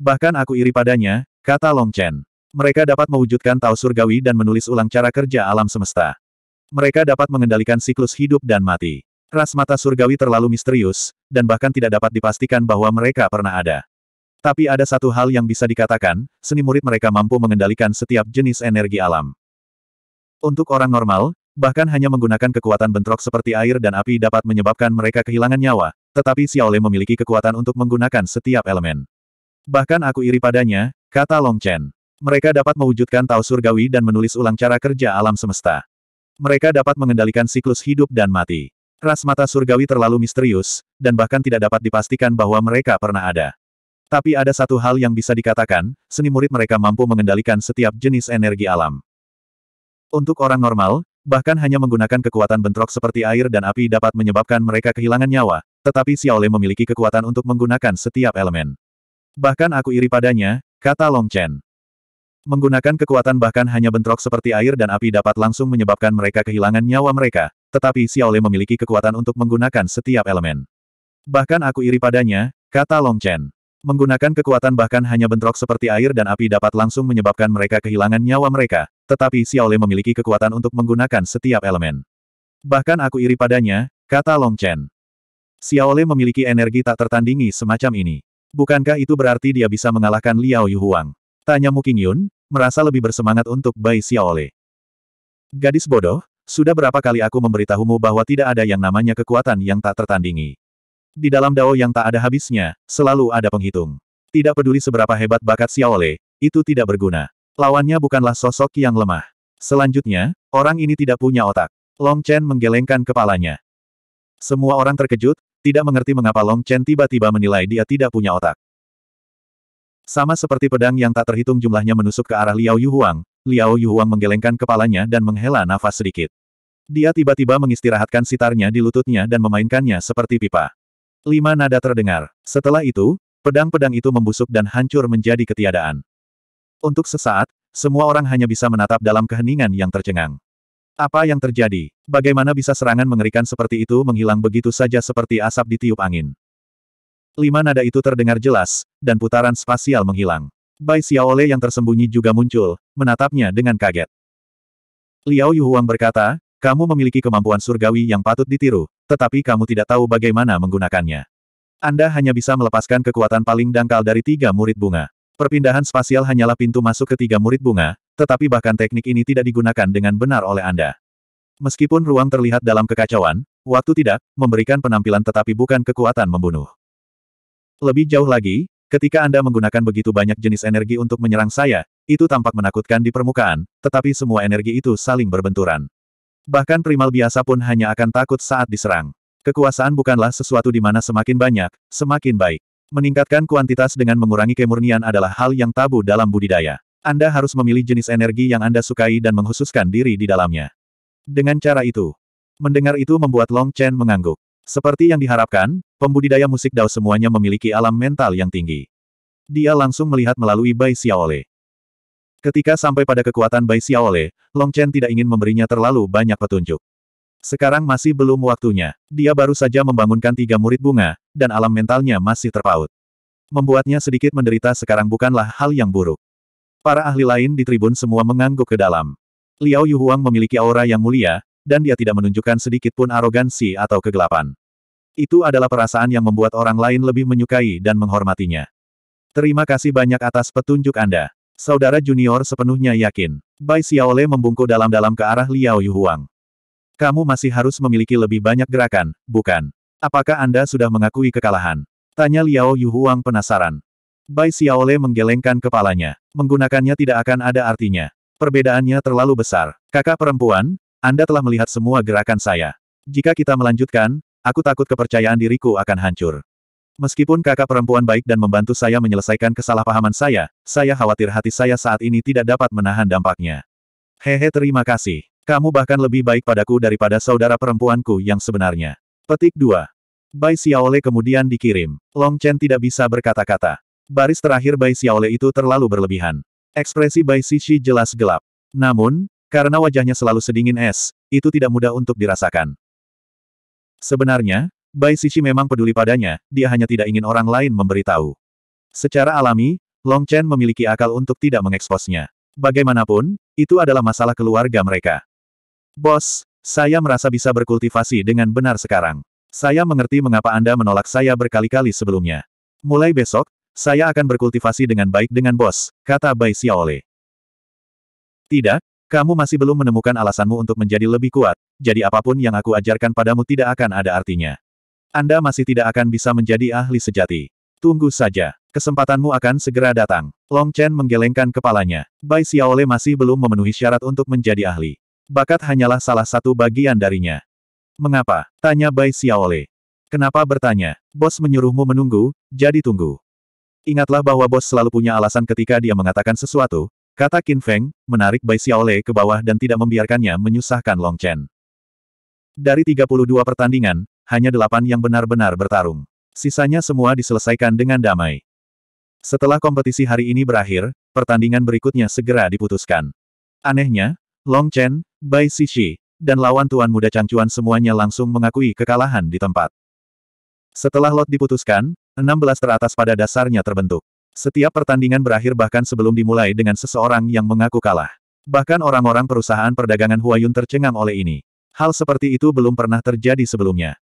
Bahkan aku iri padanya, kata Long Chen. Mereka dapat mewujudkan Tao Surgawi dan menulis ulang cara kerja alam semesta. Mereka dapat mengendalikan siklus hidup dan mati. Ras mata surgawi terlalu misterius, dan bahkan tidak dapat dipastikan bahwa mereka pernah ada. Tapi ada satu hal yang bisa dikatakan, seni murid mereka mampu mengendalikan setiap jenis energi alam. Untuk orang normal, Bahkan hanya menggunakan kekuatan bentrok seperti air dan api dapat menyebabkan mereka kehilangan nyawa, tetapi Xiaole memiliki kekuatan untuk menggunakan setiap elemen. Bahkan aku iri padanya, kata Long Chen. Mereka dapat mewujudkan Tao Surgawi dan menulis ulang cara kerja alam semesta. Mereka dapat mengendalikan siklus hidup dan mati. Ras mata surgawi terlalu misterius, dan bahkan tidak dapat dipastikan bahwa mereka pernah ada. Tapi ada satu hal yang bisa dikatakan, seni murid mereka mampu mengendalikan setiap jenis energi alam. Untuk orang normal, Bahkan hanya menggunakan kekuatan bentrok seperti air dan api dapat menyebabkan mereka kehilangan nyawa, tetapi Xiaole memiliki kekuatan untuk menggunakan setiap elemen. Bahkan aku iri padanya, kata Long Chen. Menggunakan kekuatan bahkan hanya bentrok seperti air dan api dapat langsung menyebabkan mereka kehilangan nyawa mereka, tetapi Xiaole memiliki kekuatan untuk menggunakan setiap elemen. Bahkan aku iri padanya, kata Long Chen. Menggunakan kekuatan bahkan hanya bentrok seperti air dan api dapat langsung menyebabkan mereka kehilangan nyawa mereka, tetapi Xiaole memiliki kekuatan untuk menggunakan setiap elemen. Bahkan aku iri padanya, kata Long Chen. Xiaole memiliki energi tak tertandingi semacam ini. Bukankah itu berarti dia bisa mengalahkan Liao Yuhuang? Tanya Mu Qingyun, merasa lebih bersemangat untuk Bai Xiaole. Gadis bodoh, sudah berapa kali aku memberitahumu bahwa tidak ada yang namanya kekuatan yang tak tertandingi. Di dalam dao yang tak ada habisnya, selalu ada penghitung. Tidak peduli seberapa hebat bakat Xiaole, itu tidak berguna. Lawannya bukanlah sosok yang lemah. Selanjutnya, orang ini tidak punya otak. Long Chen menggelengkan kepalanya. Semua orang terkejut, tidak mengerti mengapa Long Chen tiba-tiba menilai dia tidak punya otak. Sama seperti pedang yang tak terhitung jumlahnya menusuk ke arah Liao Yuhuang, Liao Yuhuang menggelengkan kepalanya dan menghela nafas sedikit. Dia tiba-tiba mengistirahatkan sitarnya di lututnya dan memainkannya seperti pipa. Lima nada terdengar. Setelah itu, pedang-pedang itu membusuk dan hancur menjadi ketiadaan. Untuk sesaat, semua orang hanya bisa menatap dalam keheningan yang tercengang. Apa yang terjadi? Bagaimana bisa serangan mengerikan seperti itu menghilang begitu saja seperti asap ditiup angin? Lima nada itu terdengar jelas, dan putaran spasial menghilang. Bai Xiaole yang tersembunyi juga muncul, menatapnya dengan kaget. Liao Yuhuang berkata, kamu memiliki kemampuan surgawi yang patut ditiru, tetapi kamu tidak tahu bagaimana menggunakannya. Anda hanya bisa melepaskan kekuatan paling dangkal dari tiga murid bunga. Perpindahan spasial hanyalah pintu masuk ke tiga murid bunga, tetapi bahkan teknik ini tidak digunakan dengan benar oleh Anda. Meskipun ruang terlihat dalam kekacauan, waktu tidak memberikan penampilan tetapi bukan kekuatan membunuh. Lebih jauh lagi, ketika Anda menggunakan begitu banyak jenis energi untuk menyerang saya, itu tampak menakutkan di permukaan, tetapi semua energi itu saling berbenturan. Bahkan primal biasa pun hanya akan takut saat diserang. Kekuasaan bukanlah sesuatu di mana semakin banyak, semakin baik. Meningkatkan kuantitas dengan mengurangi kemurnian adalah hal yang tabu dalam budidaya. Anda harus memilih jenis energi yang Anda sukai dan menghususkan diri di dalamnya. Dengan cara itu, mendengar itu membuat Long Chen mengangguk. Seperti yang diharapkan, pembudidaya musik Dao semuanya memiliki alam mental yang tinggi. Dia langsung melihat melalui Bai Xiaole. Ketika sampai pada kekuatan Bai Xiaole, Long Chen tidak ingin memberinya terlalu banyak petunjuk. Sekarang masih belum waktunya. Dia baru saja membangunkan tiga murid bunga, dan alam mentalnya masih terpaut. Membuatnya sedikit menderita sekarang bukanlah hal yang buruk. Para ahli lain di tribun semua mengangguk ke dalam. Liao Huang memiliki aura yang mulia, dan dia tidak menunjukkan sedikit pun arogansi atau kegelapan. Itu adalah perasaan yang membuat orang lain lebih menyukai dan menghormatinya. Terima kasih banyak atas petunjuk Anda. Saudara junior sepenuhnya yakin. Bai Xiaole membungkuk dalam-dalam ke arah Liao Yuhuang. Kamu masih harus memiliki lebih banyak gerakan, bukan? Apakah Anda sudah mengakui kekalahan? Tanya Liao Yuhuang penasaran. Bai Xiaole menggelengkan kepalanya. Menggunakannya tidak akan ada artinya. Perbedaannya terlalu besar. Kakak perempuan, Anda telah melihat semua gerakan saya. Jika kita melanjutkan, aku takut kepercayaan diriku akan hancur. Meskipun kakak perempuan baik dan membantu saya menyelesaikan kesalahpahaman saya, saya khawatir hati saya saat ini tidak dapat menahan dampaknya. Hehe terima kasih. Kamu bahkan lebih baik padaku daripada saudara perempuanku yang sebenarnya. Petik 2. Bai Xiaole kemudian dikirim. Long Chen tidak bisa berkata-kata. Baris terakhir Bai Xiaole itu terlalu berlebihan. Ekspresi Bai Xixi jelas gelap. Namun, karena wajahnya selalu sedingin es, itu tidak mudah untuk dirasakan. Sebenarnya, Bai Sisi memang peduli padanya, dia hanya tidak ingin orang lain memberitahu. Secara alami, Long Chen memiliki akal untuk tidak mengeksposnya. Bagaimanapun, itu adalah masalah keluarga mereka. Bos, saya merasa bisa berkultivasi dengan benar sekarang. Saya mengerti mengapa Anda menolak saya berkali-kali sebelumnya. Mulai besok, saya akan berkultivasi dengan baik dengan bos, kata Bai Xiaole. Tidak, kamu masih belum menemukan alasanmu untuk menjadi lebih kuat, jadi apapun yang aku ajarkan padamu tidak akan ada artinya. Anda masih tidak akan bisa menjadi ahli sejati. Tunggu saja. Kesempatanmu akan segera datang. Long Chen menggelengkan kepalanya. Bai Xiaole masih belum memenuhi syarat untuk menjadi ahli. Bakat hanyalah salah satu bagian darinya. Mengapa? Tanya Bai Xiaole. Kenapa bertanya? Bos menyuruhmu menunggu, jadi tunggu. Ingatlah bahwa bos selalu punya alasan ketika dia mengatakan sesuatu, kata Qin Feng, menarik Bai Xiaole ke bawah dan tidak membiarkannya menyusahkan Long Chen. Dari 32 pertandingan, hanya delapan yang benar-benar bertarung. Sisanya semua diselesaikan dengan damai. Setelah kompetisi hari ini berakhir, pertandingan berikutnya segera diputuskan. Anehnya, Long Chen, Bai Sisi, dan lawan tuan muda Changchuan semuanya langsung mengakui kekalahan di tempat. Setelah lot diputuskan, 16 teratas pada dasarnya terbentuk. Setiap pertandingan berakhir bahkan sebelum dimulai dengan seseorang yang mengaku kalah. Bahkan orang-orang perusahaan perdagangan Huayun tercengang oleh ini. Hal seperti itu belum pernah terjadi sebelumnya.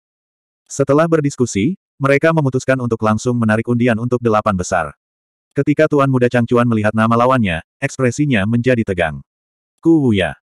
Setelah berdiskusi, mereka memutuskan untuk langsung menarik undian untuk delapan besar. Ketika Tuan Muda Changchuan melihat nama lawannya, ekspresinya menjadi tegang. Ku Wuya.